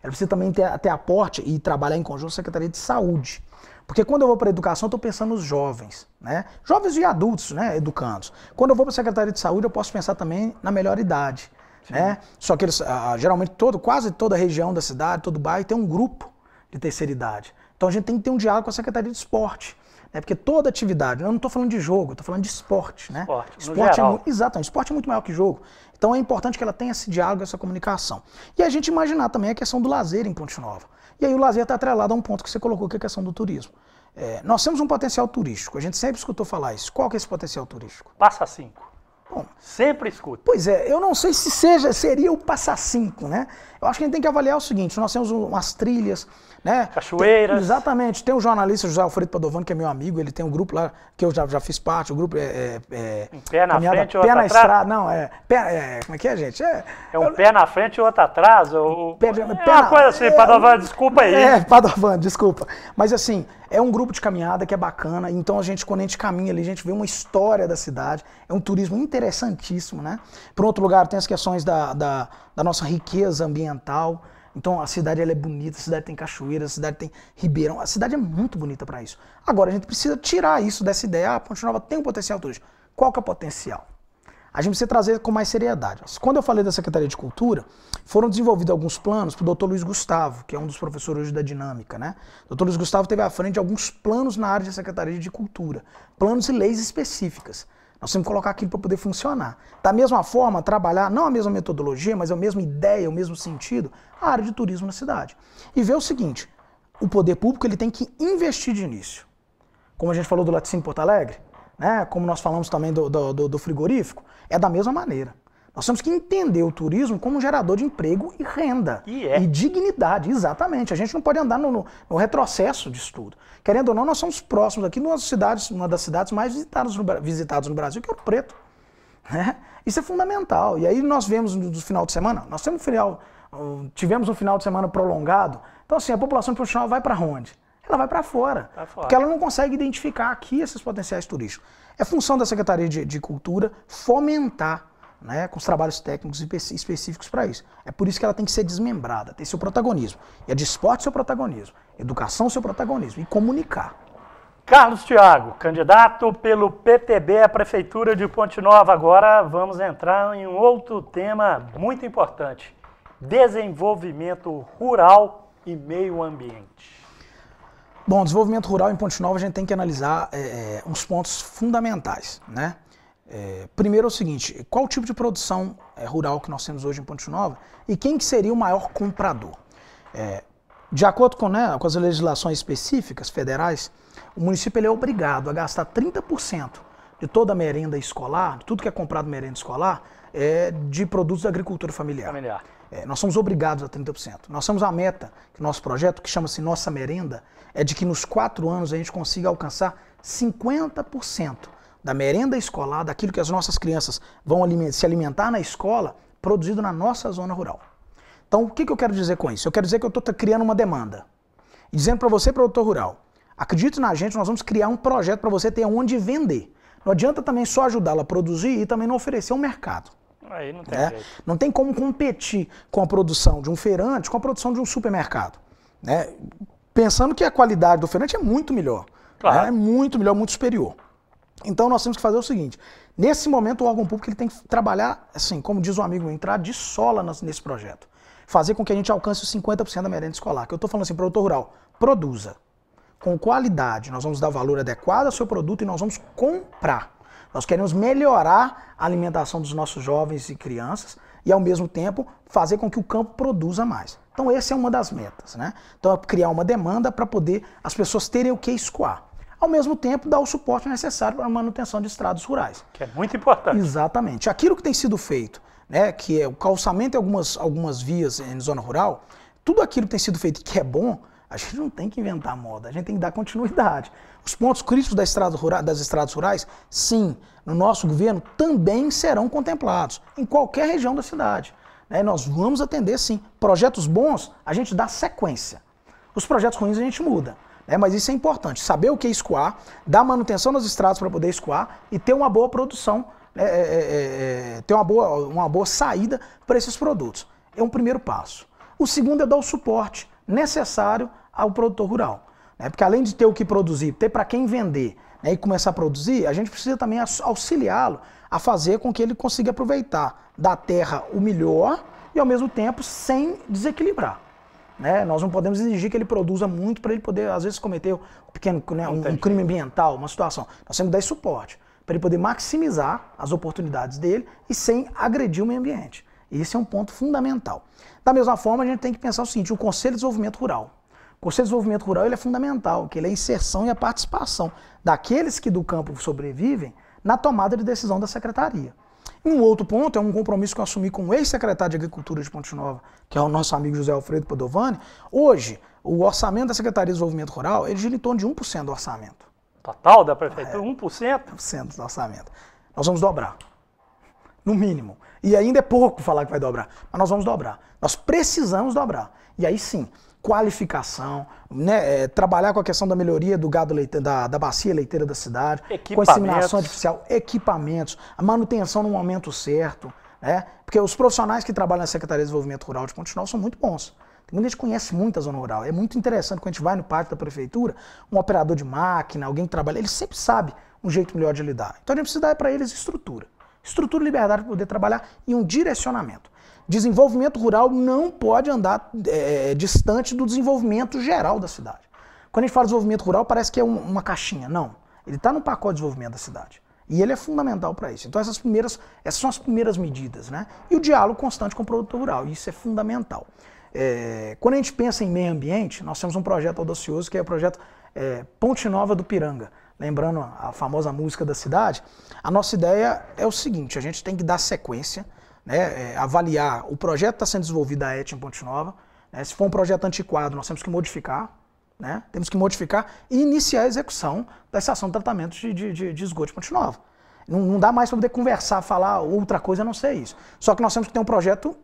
Ela precisa também ter, ter aporte e trabalhar em conjunto com a Secretaria de Saúde. Porque quando eu vou para a educação, eu estou pensando nos jovens, né? Jovens e adultos, né? Educandos. Quando eu vou para a Secretaria de Saúde, eu posso pensar também na melhor idade, né? Só que eles, ah, geralmente, todo, quase toda região da cidade, todo bairro, tem um grupo de terceira idade. Então a gente tem que ter um diálogo com a Secretaria de Esporte. Né? Porque toda atividade, eu não estou falando de jogo, estou falando de esporte. Né? Esporte, esporte é, Exato, esporte é muito maior que jogo. Então é importante que ela tenha esse diálogo, essa comunicação. E a gente imaginar também a questão do lazer em Ponte Nova. E aí o lazer está atrelado a um ponto que você colocou, que é a questão do turismo. É, nós temos um potencial turístico, a gente sempre escutou falar isso. Qual que é esse potencial turístico? Passa cinco. Bom, Sempre escuta. Pois é, eu não sei se seja seria o passar cinco, né? Eu acho que a gente tem que avaliar o seguinte: nós temos umas trilhas, né? Cachoeiras. Tem, exatamente. Tem o um jornalista José Alfredo Padovano que é meu amigo, ele tem um grupo lá que eu já, já fiz parte, o grupo é. é, é um pé na caminhada, frente, ou pé outro na atrás. estrada. Não, é, pé, é, Como é que é, gente? É, é um eu, pé na frente e outro atrás? Ou, pé, é pé uma na, coisa assim, é, Padovano desculpa aí. É, Padovani, desculpa. Mas assim, é um grupo de caminhada que é bacana, então a gente, quando a gente caminha ali, a gente vê uma história da cidade, é um turismo interessantíssimo, né? Por outro lugar, tem as questões da, da, da nossa riqueza ambiental, então a cidade ela é bonita, a cidade tem cachoeira, a cidade tem ribeirão, a cidade é muito bonita para isso. Agora a gente precisa tirar isso dessa ideia, ah, Ponte Nova tem um potencial turístico. Qual que é o potencial? a gente precisa trazer com mais seriedade. Quando eu falei da Secretaria de Cultura, foram desenvolvidos alguns planos para o doutor Luiz Gustavo, que é um dos professores hoje da dinâmica, né? O doutor Luiz Gustavo teve à frente alguns planos na área da Secretaria de Cultura, planos e leis específicas. Nós temos que colocar aquilo para poder funcionar. Da mesma forma, trabalhar não a mesma metodologia, mas a mesma ideia, o mesmo sentido, a área de turismo na cidade. E ver o seguinte, o poder público ele tem que investir de início. Como a gente falou do laticínio Porto Alegre, né? como nós falamos também do, do, do frigorífico, é da mesma maneira. Nós temos que entender o turismo como um gerador de emprego e renda. E, é. e dignidade, exatamente. A gente não pode andar no, no, no, retrocesso disso tudo. Querendo ou não, nós somos próximos aqui de uma, uma das cidades mais visitadas no, visitadas no Brasil, que é o Preto. Né? Isso é fundamental. E aí nós vemos no, no final de semana, nós temos um final, tivemos um final de semana prolongado. Então, assim, a população profissional vai para onde? ela vai para fora, tá fora, Porque ela não consegue identificar aqui esses potenciais turísticos. É função da Secretaria de, de Cultura fomentar né, com os trabalhos técnicos específicos para isso. É por isso que ela tem que ser desmembrada, ter seu protagonismo. E a é de esporte, seu protagonismo. Educação, seu protagonismo. E comunicar. Carlos Tiago, candidato pelo PTB à Prefeitura de Ponte Nova. Agora vamos entrar em um outro tema muito importante: desenvolvimento rural e meio ambiente. Bom, desenvolvimento rural em Ponte Nova a gente tem que analisar é, é, uns pontos fundamentais, né? É, primeiro é o seguinte, qual o tipo de produção é, rural que nós temos hoje em Ponte Nova e quem que seria o maior comprador? É, de acordo com, né, com as legislações específicas federais, o município é obrigado a gastar 30% de toda a merenda escolar, de tudo que é comprado merenda escolar, é de produtos da agricultura familiar. familiar. É, nós somos obrigados a 30%. Nós temos a meta que nosso projeto, que chama-se Nossa Merenda, é de que nos quatro anos a gente consiga alcançar 50% da merenda escolar, daquilo que as nossas crianças vão se alimentar na escola, produzido na nossa zona rural. Então, o que, que eu quero dizer com isso? Eu quero dizer que eu estou criando uma demanda. E dizendo para você, produtor rural, acredite na gente, nós vamos criar um projeto para você ter onde vender. Não adianta também só ajudá-la a produzir e também não oferecer um mercado. Aí não tem né? jeito. Não tem como competir com a produção de um feirante com a produção de um supermercado. Né? Pensando que a qualidade do feirante é muito melhor. Né? Claro. Né? É muito melhor, muito superior. Então nós temos que fazer o seguinte: nesse momento o órgão público ele tem que trabalhar, assim, como diz um amigo, entrar de sola nesse projeto. Fazer com que a gente alcance os 50% da merenda escolar. Que eu estou falando assim, produtor rural, produza. Com qualidade, nós vamos dar valor adequado ao seu produto e nós vamos comprar. Nós queremos melhorar a alimentação dos nossos jovens e crianças e, ao mesmo tempo, fazer com que o campo produza mais. Então, essa é uma das metas, né? Então, é criar uma demanda para poder as pessoas terem o que escoar. Ao mesmo tempo, dar o suporte necessário para a manutenção de estradas rurais. Que é muito importante. Exatamente. Aquilo que tem sido feito, né, que é o calçamento em algumas, algumas vias em zona rural, tudo aquilo que tem sido feito que é bom, a gente não tem que inventar moda, a gente tem que dar continuidade. Os pontos críticos das estradas rurais, das estradas rurais sim, no nosso governo também serão contemplados, em qualquer região da cidade. Nós vamos atender sim. Projetos bons, a gente dá sequência. Os projetos ruins a gente muda. Mas isso é importante, saber o que é escoar, dar manutenção nas estradas para poder escoar e ter uma boa produção, é, é, é, ter uma boa, uma boa saída para esses produtos. É um primeiro passo. O segundo é dar o suporte necessário ao produtor rural. Né? Porque além de ter o que produzir, ter para quem vender né, e começar a produzir, a gente precisa também auxiliá-lo a fazer com que ele consiga aproveitar da terra o melhor e ao mesmo tempo sem desequilibrar. Né? Nós não podemos exigir que ele produza muito para ele poder, às vezes, cometer um, pequeno, né, um, um crime ambiental, uma situação. Nós temos que dar esse suporte para ele poder maximizar as oportunidades dele e sem agredir o meio ambiente. Esse é um ponto fundamental. Da mesma forma, a gente tem que pensar o seguinte: o Conselho de Desenvolvimento Rural Conselho de Desenvolvimento Rural ele é fundamental, que ele é a inserção e a participação daqueles que do campo sobrevivem na tomada de decisão da secretaria. um outro ponto é um compromisso que eu assumi com o ex-secretário de Agricultura de Ponte Nova, que é o nosso amigo José Alfredo Padovani. Hoje, o orçamento da Secretaria de Desenvolvimento Rural ele gira em torno de 1% do orçamento. Total da prefeitura? É, 1%? Então, 1% do orçamento. Nós vamos dobrar. No mínimo. E ainda é pouco falar que vai dobrar, mas nós vamos dobrar. Nós precisamos dobrar. E aí sim, qualificação, né, é, trabalhar com a questão da melhoria do gado leite, da, da bacia leiteira da cidade, com inseminação artificial, equipamentos, a manutenção no momento certo, né, porque os profissionais que trabalham na Secretaria de Desenvolvimento Rural de Pontinal são muito bons. Muita gente conhece muito a zona rural. É muito interessante quando a gente vai no parque da prefeitura, um operador de máquina, alguém que trabalha, ele sempre sabe um jeito melhor de lidar. Então a gente precisa dar para eles estrutura. Estrutura e liberdade para poder trabalhar e um direcionamento. Desenvolvimento rural não pode andar é, distante do desenvolvimento geral da cidade. Quando a gente fala de desenvolvimento rural, parece que é um, uma caixinha. Não. Ele está no pacote de desenvolvimento da cidade. E ele é fundamental para isso. Então essas primeiras, essas são as primeiras medidas, né? E o diálogo constante com o produtor rural, isso é fundamental. É, quando a gente pensa em meio ambiente, nós temos um projeto audacioso que é o projeto é, Ponte Nova do Piranga. Lembrando a famosa música da cidade, a nossa ideia é o seguinte: a gente tem que dar sequência né, é, avaliar o projeto que está sendo desenvolvido da ET em Ponte Nova. Né, se for um projeto antiquado, nós temos que modificar. Né, temos que modificar e iniciar a execução da estação de tratamento de, de, de esgoto de Ponte Nova. Não, não dá mais para poder conversar, falar outra coisa a não ser isso. Só que nós temos que ter um projeto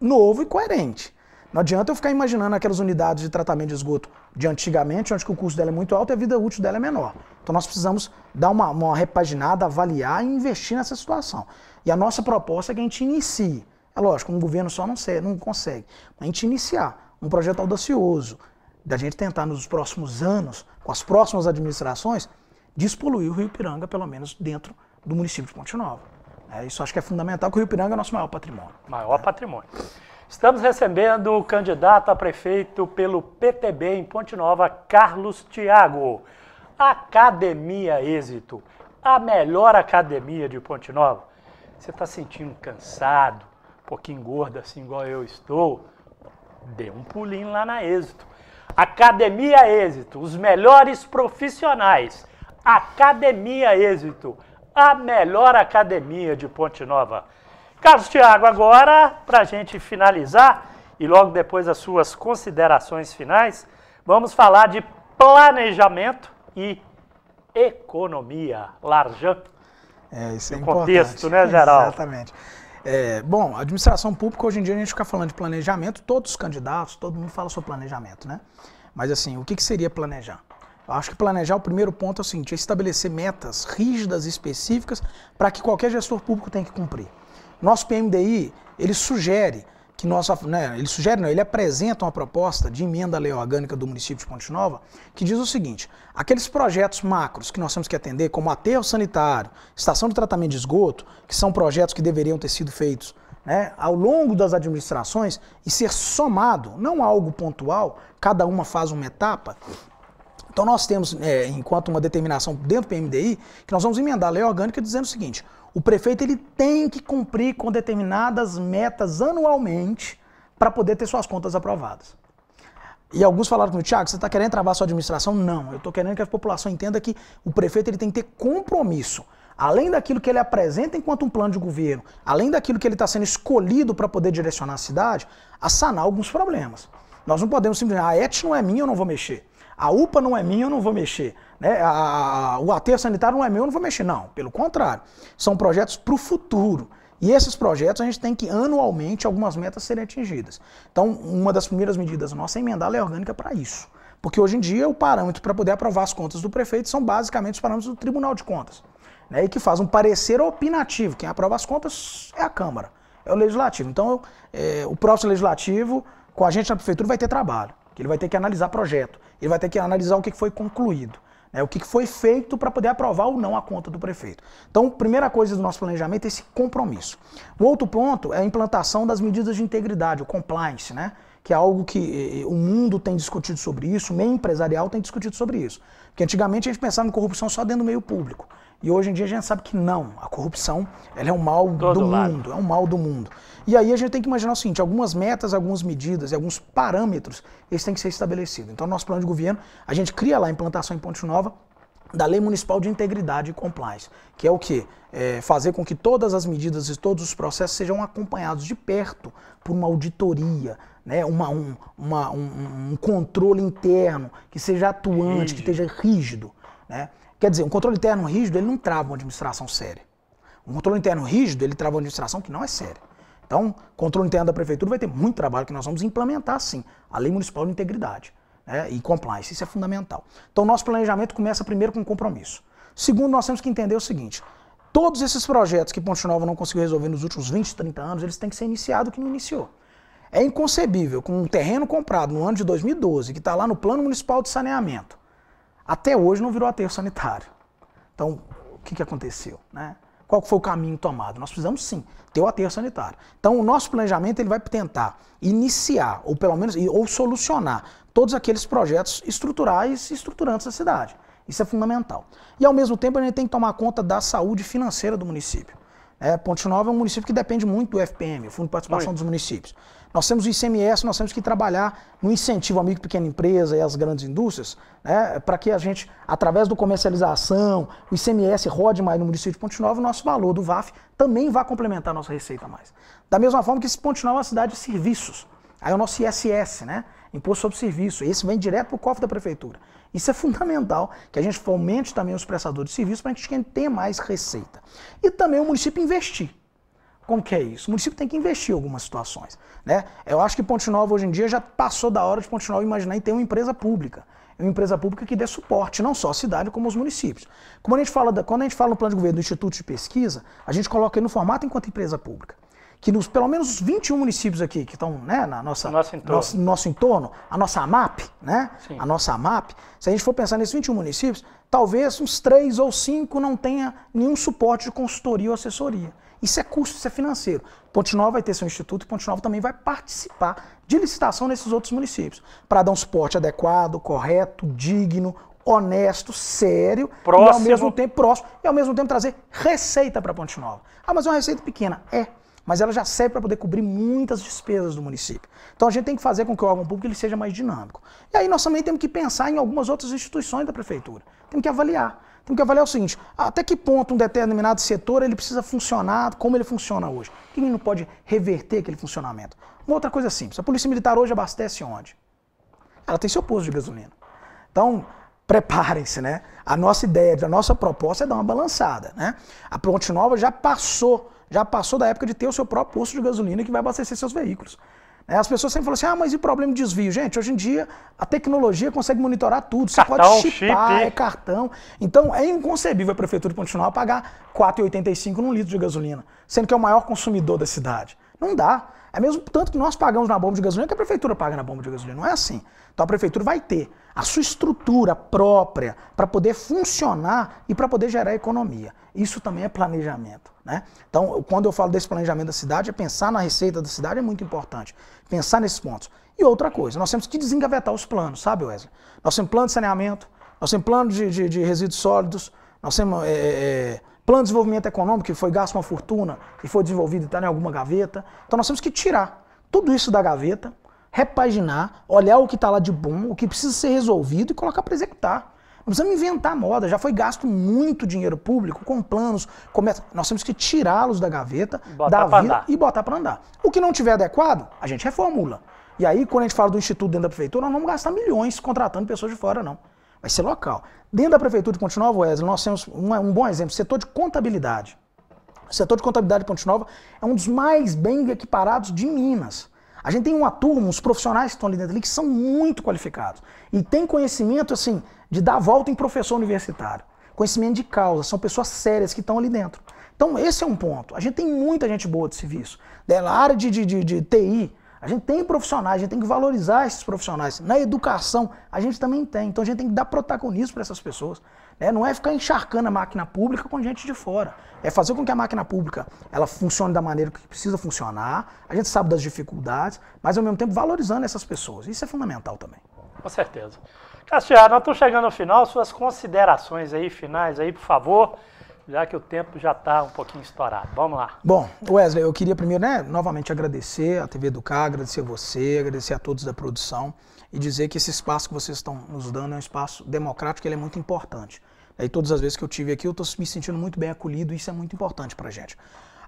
novo e coerente. Não adianta eu ficar imaginando aquelas unidades de tratamento de esgoto de antigamente, onde o custo dela é muito alto e a vida útil dela é menor. Então nós precisamos dar uma, uma repaginada, avaliar e investir nessa situação. E a nossa proposta é que a gente inicie. É lógico, um governo só não, serve, não consegue. A gente iniciar um projeto audacioso, da gente tentar nos próximos anos, com as próximas administrações, despoluir o Rio Piranga, pelo menos dentro do município de Ponte Nova. É, isso acho que é fundamental, porque o Rio Piranga é nosso maior patrimônio. Maior é. patrimônio. Estamos recebendo o candidato a prefeito pelo PTB em Ponte Nova, Carlos Tiago. Academia Êxito, a melhor academia de Ponte Nova você está sentindo cansado, um pouquinho gordo assim igual eu estou, dê um pulinho lá na Êxito. Academia Êxito, os melhores profissionais. Academia Êxito, a melhor academia de Ponte Nova. Carlos Tiago, agora, para a gente finalizar e logo depois as suas considerações finais, vamos falar de planejamento e economia. Larjan. É, isso é importante. contexto, né, geral? Exatamente. É, bom, administração pública, hoje em dia a gente fica falando de planejamento, todos os candidatos, todo mundo fala sobre planejamento, né? Mas assim, o que, que seria planejar? Eu acho que planejar o primeiro ponto é o seguinte, é estabelecer metas rígidas e específicas para que qualquer gestor público tenha que cumprir. Nosso PMDI, ele sugere que nós, né, ele sugere, não, ele apresenta uma proposta de emenda à lei orgânica do município de Ponte Nova que diz o seguinte: aqueles projetos macros que nós temos que atender, como aterro sanitário, estação de tratamento de esgoto, que são projetos que deveriam ter sido feitos né, ao longo das administrações e ser somado, não algo pontual, cada uma faz uma etapa, então nós temos, é, enquanto uma determinação dentro do PMDI, que nós vamos emendar a lei orgânica dizendo o seguinte: o prefeito ele tem que cumprir com determinadas metas anualmente para poder ter suas contas aprovadas. E alguns falaram comigo, Tiago, você está querendo travar sua administração? Não, eu estou querendo que a população entenda que o prefeito ele tem que ter compromisso. Além daquilo que ele apresenta enquanto um plano de governo, além daquilo que ele está sendo escolhido para poder direcionar a cidade, a sanar alguns problemas. Nós não podemos simplesmente, ah, a ET não é minha, eu não vou mexer. A UPA não é minha, eu não vou mexer. Né? A, o aterro sanitário não é meu, eu não vou mexer. Não, pelo contrário. São projetos para o futuro. E esses projetos a gente tem que anualmente algumas metas serem atingidas. Então, uma das primeiras medidas nossa é emendar a lei orgânica para isso. Porque hoje em dia o parâmetro para poder aprovar as contas do prefeito são basicamente os parâmetros do Tribunal de Contas. Né? E que faz um parecer opinativo. Quem aprova as contas é a Câmara, é o Legislativo. Então, é, o próximo Legislativo, com a gente na Prefeitura, vai ter trabalho que ele vai ter que analisar projeto, ele vai ter que analisar o que foi concluído, né, o que foi feito para poder aprovar ou não a conta do prefeito. Então, primeira coisa do nosso planejamento é esse compromisso. O outro ponto é a implantação das medidas de integridade, o compliance, né? que é algo que eh, eh, o mundo tem discutido sobre isso, o meio empresarial tem discutido sobre isso. Porque antigamente a gente pensava em corrupção só dentro do meio público. E hoje em dia a gente sabe que não, a corrupção ela é um mal Todo do lado. mundo, é um mal do mundo. E aí a gente tem que imaginar o seguinte, algumas metas, algumas medidas e alguns parâmetros, eles têm que ser estabelecidos. Então, nosso plano de governo, a gente cria lá a implantação em Ponte Nova, da Lei Municipal de Integridade e Compliance, que é o que? É fazer com que todas as medidas e todos os processos sejam acompanhados de perto por uma auditoria, né? uma, um, uma, um, um controle interno que seja atuante, rígido. que esteja rígido. Né? Quer dizer, um controle interno rígido ele não trava uma administração séria. Um controle interno rígido ele trava uma administração que não é séria. Então, controle interno da prefeitura vai ter muito trabalho que nós vamos implementar, sim, a Lei Municipal de Integridade né, e Compliance. Isso é fundamental. Então, nosso planejamento começa primeiro com compromisso. Segundo, nós temos que entender o seguinte: todos esses projetos que Ponte Nova não conseguiu resolver nos últimos 20, 30 anos, eles têm que ser iniciados que não iniciou. É inconcebível que um terreno comprado no ano de 2012, que está lá no Plano Municipal de Saneamento, até hoje não virou aterro sanitário. Então, o que, que aconteceu? Né? qual foi o caminho tomado. Nós precisamos sim ter o aterro sanitário. Então o nosso planejamento ele vai tentar iniciar ou pelo menos ou solucionar todos aqueles projetos estruturais e estruturantes da cidade. Isso é fundamental. E ao mesmo tempo a gente tem que tomar conta da saúde financeira do município. É, Ponte Nova é um município que depende muito do FPM, o Fundo de Participação dos Municípios. Nós temos o ICMS, nós temos que trabalhar no incentivo à micro e pequena empresa e às grandes indústrias, né, para que a gente, através do comercialização, o ICMS rode mais no município de Ponte Nova, o nosso valor do VAF também vai complementar a nossa receita mais. Da mesma forma que se Ponte Nova é uma cidade de serviços. Aí é o nosso ISS, né? Imposto sobre Serviço. Esse vem direto para o cofre da prefeitura. Isso é fundamental, que a gente fomente também os prestadores de serviços para que a gente tenha mais receita. E também o município investir. Como que é isso? O município tem que investir em algumas situações. Né? Eu acho que Ponte Nova hoje em dia já passou da hora de Ponte Nova imaginar em ter uma empresa pública. Uma empresa pública que dê suporte, não só à cidade, como aos municípios. Como a gente fala da, quando a gente fala no plano de governo do Instituto de Pesquisa, a gente coloca ele no formato enquanto empresa pública. Que nos pelo menos os 21 municípios aqui que estão né, na nossa, no nosso, entorno. Nosso, nosso entorno, a nossa AMAP, né? Sim. A nossa AMAP, se a gente for pensar nesses 21 municípios, talvez uns 3 ou 5 não tenha nenhum suporte de consultoria ou assessoria. Isso é custo, isso é financeiro. Ponte Nova vai ter seu instituto e Ponte Nova também vai participar de licitação nesses outros municípios para dar um suporte adequado, correto, digno, honesto, sério próximo. e ao mesmo tempo próximo e ao mesmo tempo trazer receita para Ponte Nova. Ah, mas é uma receita pequena. É, mas ela já serve para poder cobrir muitas despesas do município. Então a gente tem que fazer com que o órgão público ele seja mais dinâmico. E aí nós também temos que pensar em algumas outras instituições da prefeitura. Temos que avaliar. Tem que eu falei é o seguinte: até que ponto um determinado setor ele precisa funcionar como ele funciona hoje? Que ele não pode reverter aquele funcionamento. Uma outra coisa simples: a Polícia Militar hoje abastece onde? Ela tem seu posto de gasolina. Então, preparem-se, né? A nossa ideia, a nossa proposta é dar uma balançada, né? A Ponte Nova já passou, já passou da época de ter o seu próprio posto de gasolina que vai abastecer seus veículos. As pessoas sempre falam assim, ah, mas e problema de desvio? Gente, hoje em dia a tecnologia consegue monitorar tudo. Você cartão, pode chipar, chip. é cartão. Então é inconcebível a prefeitura continuar a pagar R$ 4,85 num litro de gasolina, sendo que é o maior consumidor da cidade. Não dá. É mesmo tanto que nós pagamos na bomba de gasolina que a prefeitura paga na bomba de gasolina. Não é assim. Então a prefeitura vai ter a sua estrutura própria para poder funcionar e para poder gerar economia. Isso também é planejamento. Né? Então, quando eu falo desse planejamento da cidade, é pensar na receita da cidade é muito importante. Pensar nesses pontos. E outra coisa, nós temos que desengavetar os planos, sabe, Wesley? Nós temos plano de saneamento, nós temos plano de, de, de resíduos sólidos, nós temos. É, é, é Plano de desenvolvimento econômico, que foi gasto uma fortuna e foi desenvolvido e está em alguma gaveta. Então nós temos que tirar tudo isso da gaveta, repaginar, olhar o que está lá de bom, o que precisa ser resolvido e colocar para executar. Não precisamos inventar moda, já foi gasto muito dinheiro público com planos, Nós temos que tirá-los da gaveta, da vida e botar para andar. O que não tiver adequado, a gente reformula. E aí, quando a gente fala do Instituto dentro da Prefeitura, nós não vamos gastar milhões contratando pessoas de fora, não vai ser local. Dentro da Prefeitura de Ponte Nova, Wesley, nós temos um, um bom exemplo, setor de contabilidade. O setor de contabilidade de Ponte Nova é um dos mais bem equiparados de Minas. A gente tem uma turma, uns profissionais que estão ali dentro ali, que são muito qualificados. E tem conhecimento, assim, de dar volta em professor universitário. Conhecimento de causa, são pessoas sérias que estão ali dentro. Então, esse é um ponto. A gente tem muita gente boa de serviço. Da é, área de, de, de, de TI, a gente tem profissionais, a gente tem que valorizar esses profissionais. Na educação, a gente também tem. Então a gente tem que dar protagonismo para essas pessoas. Né? Não é ficar encharcando a máquina pública com gente de fora. É fazer com que a máquina pública ela funcione da maneira que precisa funcionar. A gente sabe das dificuldades, mas ao mesmo tempo valorizando essas pessoas. Isso é fundamental também. Com certeza. Castiano, nós estamos chegando ao final. Suas considerações aí, finais aí, por favor já que o tempo já está um pouquinho estourado. Vamos lá. Bom, Wesley, eu queria primeiro, né, novamente agradecer a TV Educar, agradecer a você, agradecer a todos da produção e dizer que esse espaço que vocês estão nos dando é um espaço democrático, ele é muito importante. E todas as vezes que eu tive aqui, eu estou me sentindo muito bem acolhido e isso é muito importante para a gente.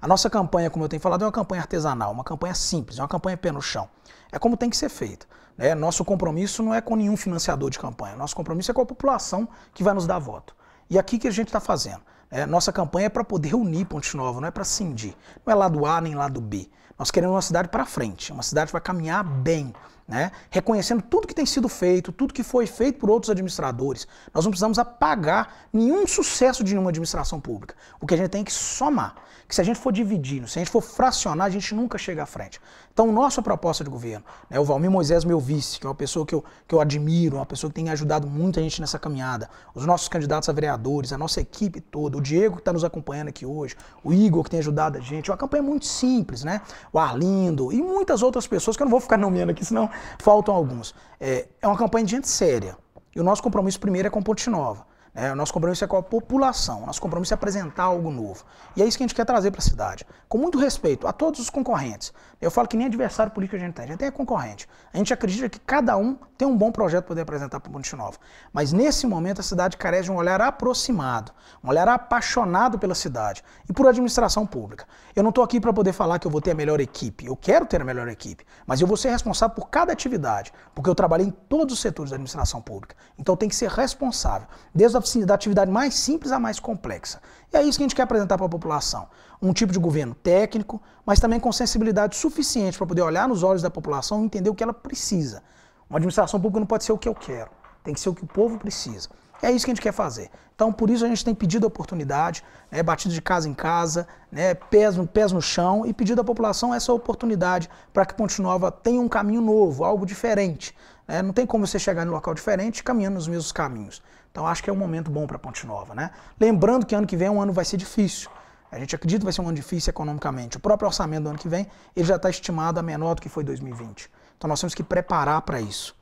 A nossa campanha, como eu tenho falado, é uma campanha artesanal, uma campanha simples, é uma campanha pé no chão. É como tem que ser feito. Né? Nosso compromisso não é com nenhum financiador de campanha, nosso compromisso é com a população que vai nos dar voto. E é aqui que a gente está fazendo. É, nossa campanha é para poder unir Ponte Nova, não é para cindir. Não é lado A nem lado B. Nós queremos uma cidade para frente, uma cidade que vai caminhar bem, né? reconhecendo tudo que tem sido feito, tudo que foi feito por outros administradores. Nós não precisamos apagar nenhum sucesso de nenhuma administração pública. O que a gente tem é que somar. Que se a gente for dividindo, se a gente for fracionar, a gente nunca chega à frente. Então, nossa proposta de governo, né, o Valmir Moisés, meu vice, que é uma pessoa que eu, que eu admiro, uma pessoa que tem ajudado muita gente nessa caminhada, os nossos candidatos a vereadores, a nossa equipe toda, o Diego que está nos acompanhando aqui hoje, o Igor que tem ajudado a gente, é uma campanha muito simples, né? O Arlindo e muitas outras pessoas que eu não vou ficar nomeando aqui, senão faltam alguns. É, é uma campanha de gente séria. E o nosso compromisso primeiro é com Ponte Nova. É, o nosso compromisso é com a população, nosso compromisso é apresentar algo novo. E é isso que a gente quer trazer para a cidade. Com muito respeito a todos os concorrentes. Eu falo que nem adversário político a gente tem, a gente é concorrente. A gente acredita que cada um tem um bom projeto para poder apresentar para o Monte Nova. Mas nesse momento a cidade carece de um olhar aproximado, um olhar apaixonado pela cidade e por administração pública. Eu não estou aqui para poder falar que eu vou ter a melhor equipe, eu quero ter a melhor equipe, mas eu vou ser responsável por cada atividade, porque eu trabalhei em todos os setores da administração pública. Então tem que ser responsável, desde a da atividade mais simples à mais complexa. E é isso que a gente quer apresentar para a população. Um tipo de governo técnico, mas também com sensibilidade suficiente para poder olhar nos olhos da população e entender o que ela precisa. Uma administração pública não pode ser o que eu quero, tem que ser o que o povo precisa. É isso que a gente quer fazer. Então, por isso a gente tem pedido a oportunidade, né, batido de casa em casa, né, pés, no, pés no chão e pedido à população essa oportunidade para que Ponte Nova tenha um caminho novo, algo diferente. É, não tem como você chegar em um local diferente caminhando nos mesmos caminhos. Então acho que é um momento bom para Ponte Nova. Né? Lembrando que ano que vem é um ano vai ser difícil. A gente acredita que vai ser um ano difícil economicamente. O próprio orçamento do ano que vem ele já está estimado a menor do que foi 2020. Então nós temos que preparar para isso.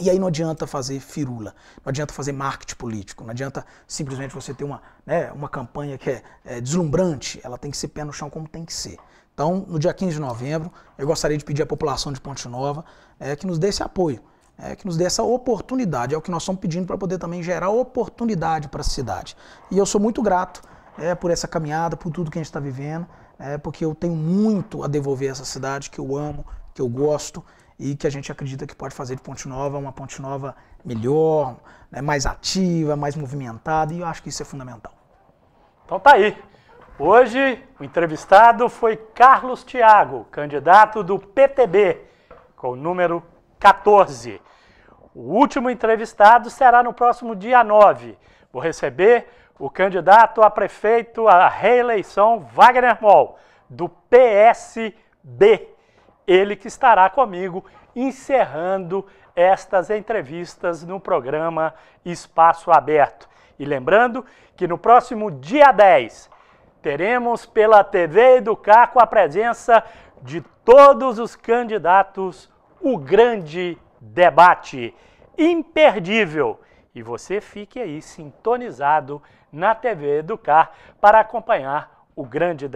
E aí não adianta fazer firula, não adianta fazer marketing político, não adianta simplesmente você ter uma, né, uma campanha que é, é deslumbrante, ela tem que ser pé no chão como tem que ser. Então, no dia 15 de novembro, eu gostaria de pedir à população de Ponte Nova é, que nos desse apoio é, que nos dê essa oportunidade. É o que nós estamos pedindo para poder também gerar oportunidade para a cidade. E eu sou muito grato é, por essa caminhada, por tudo que a gente está vivendo, é, porque eu tenho muito a devolver a essa cidade que eu amo, que eu gosto e que a gente acredita que pode fazer de Ponte Nova uma Ponte Nova melhor, né, mais ativa, mais movimentada, e eu acho que isso é fundamental. Então tá aí. Hoje o entrevistado foi Carlos Tiago, candidato do PTB, com o número 14. O último entrevistado será no próximo dia 9. Vou receber o candidato a prefeito à reeleição, Wagner Moll, do PSB. Ele que estará comigo encerrando estas entrevistas no programa Espaço Aberto. E lembrando que no próximo dia 10 teremos pela TV Educar com a presença de todos os candidatos o grande debate imperdível. E você fique aí sintonizado na TV Educar para acompanhar o grande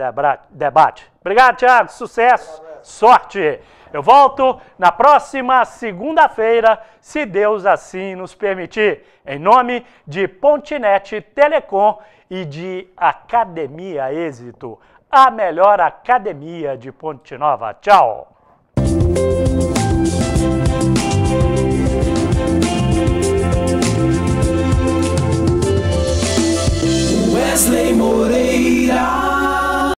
debate. Obrigado, Tiago. Sucesso, sorte. Eu volto na próxima segunda-feira, se Deus assim nos permitir. Em nome de Pontinete Telecom e de Academia Êxito, a melhor academia de Ponte Nova. Tchau. Wesley Moreira.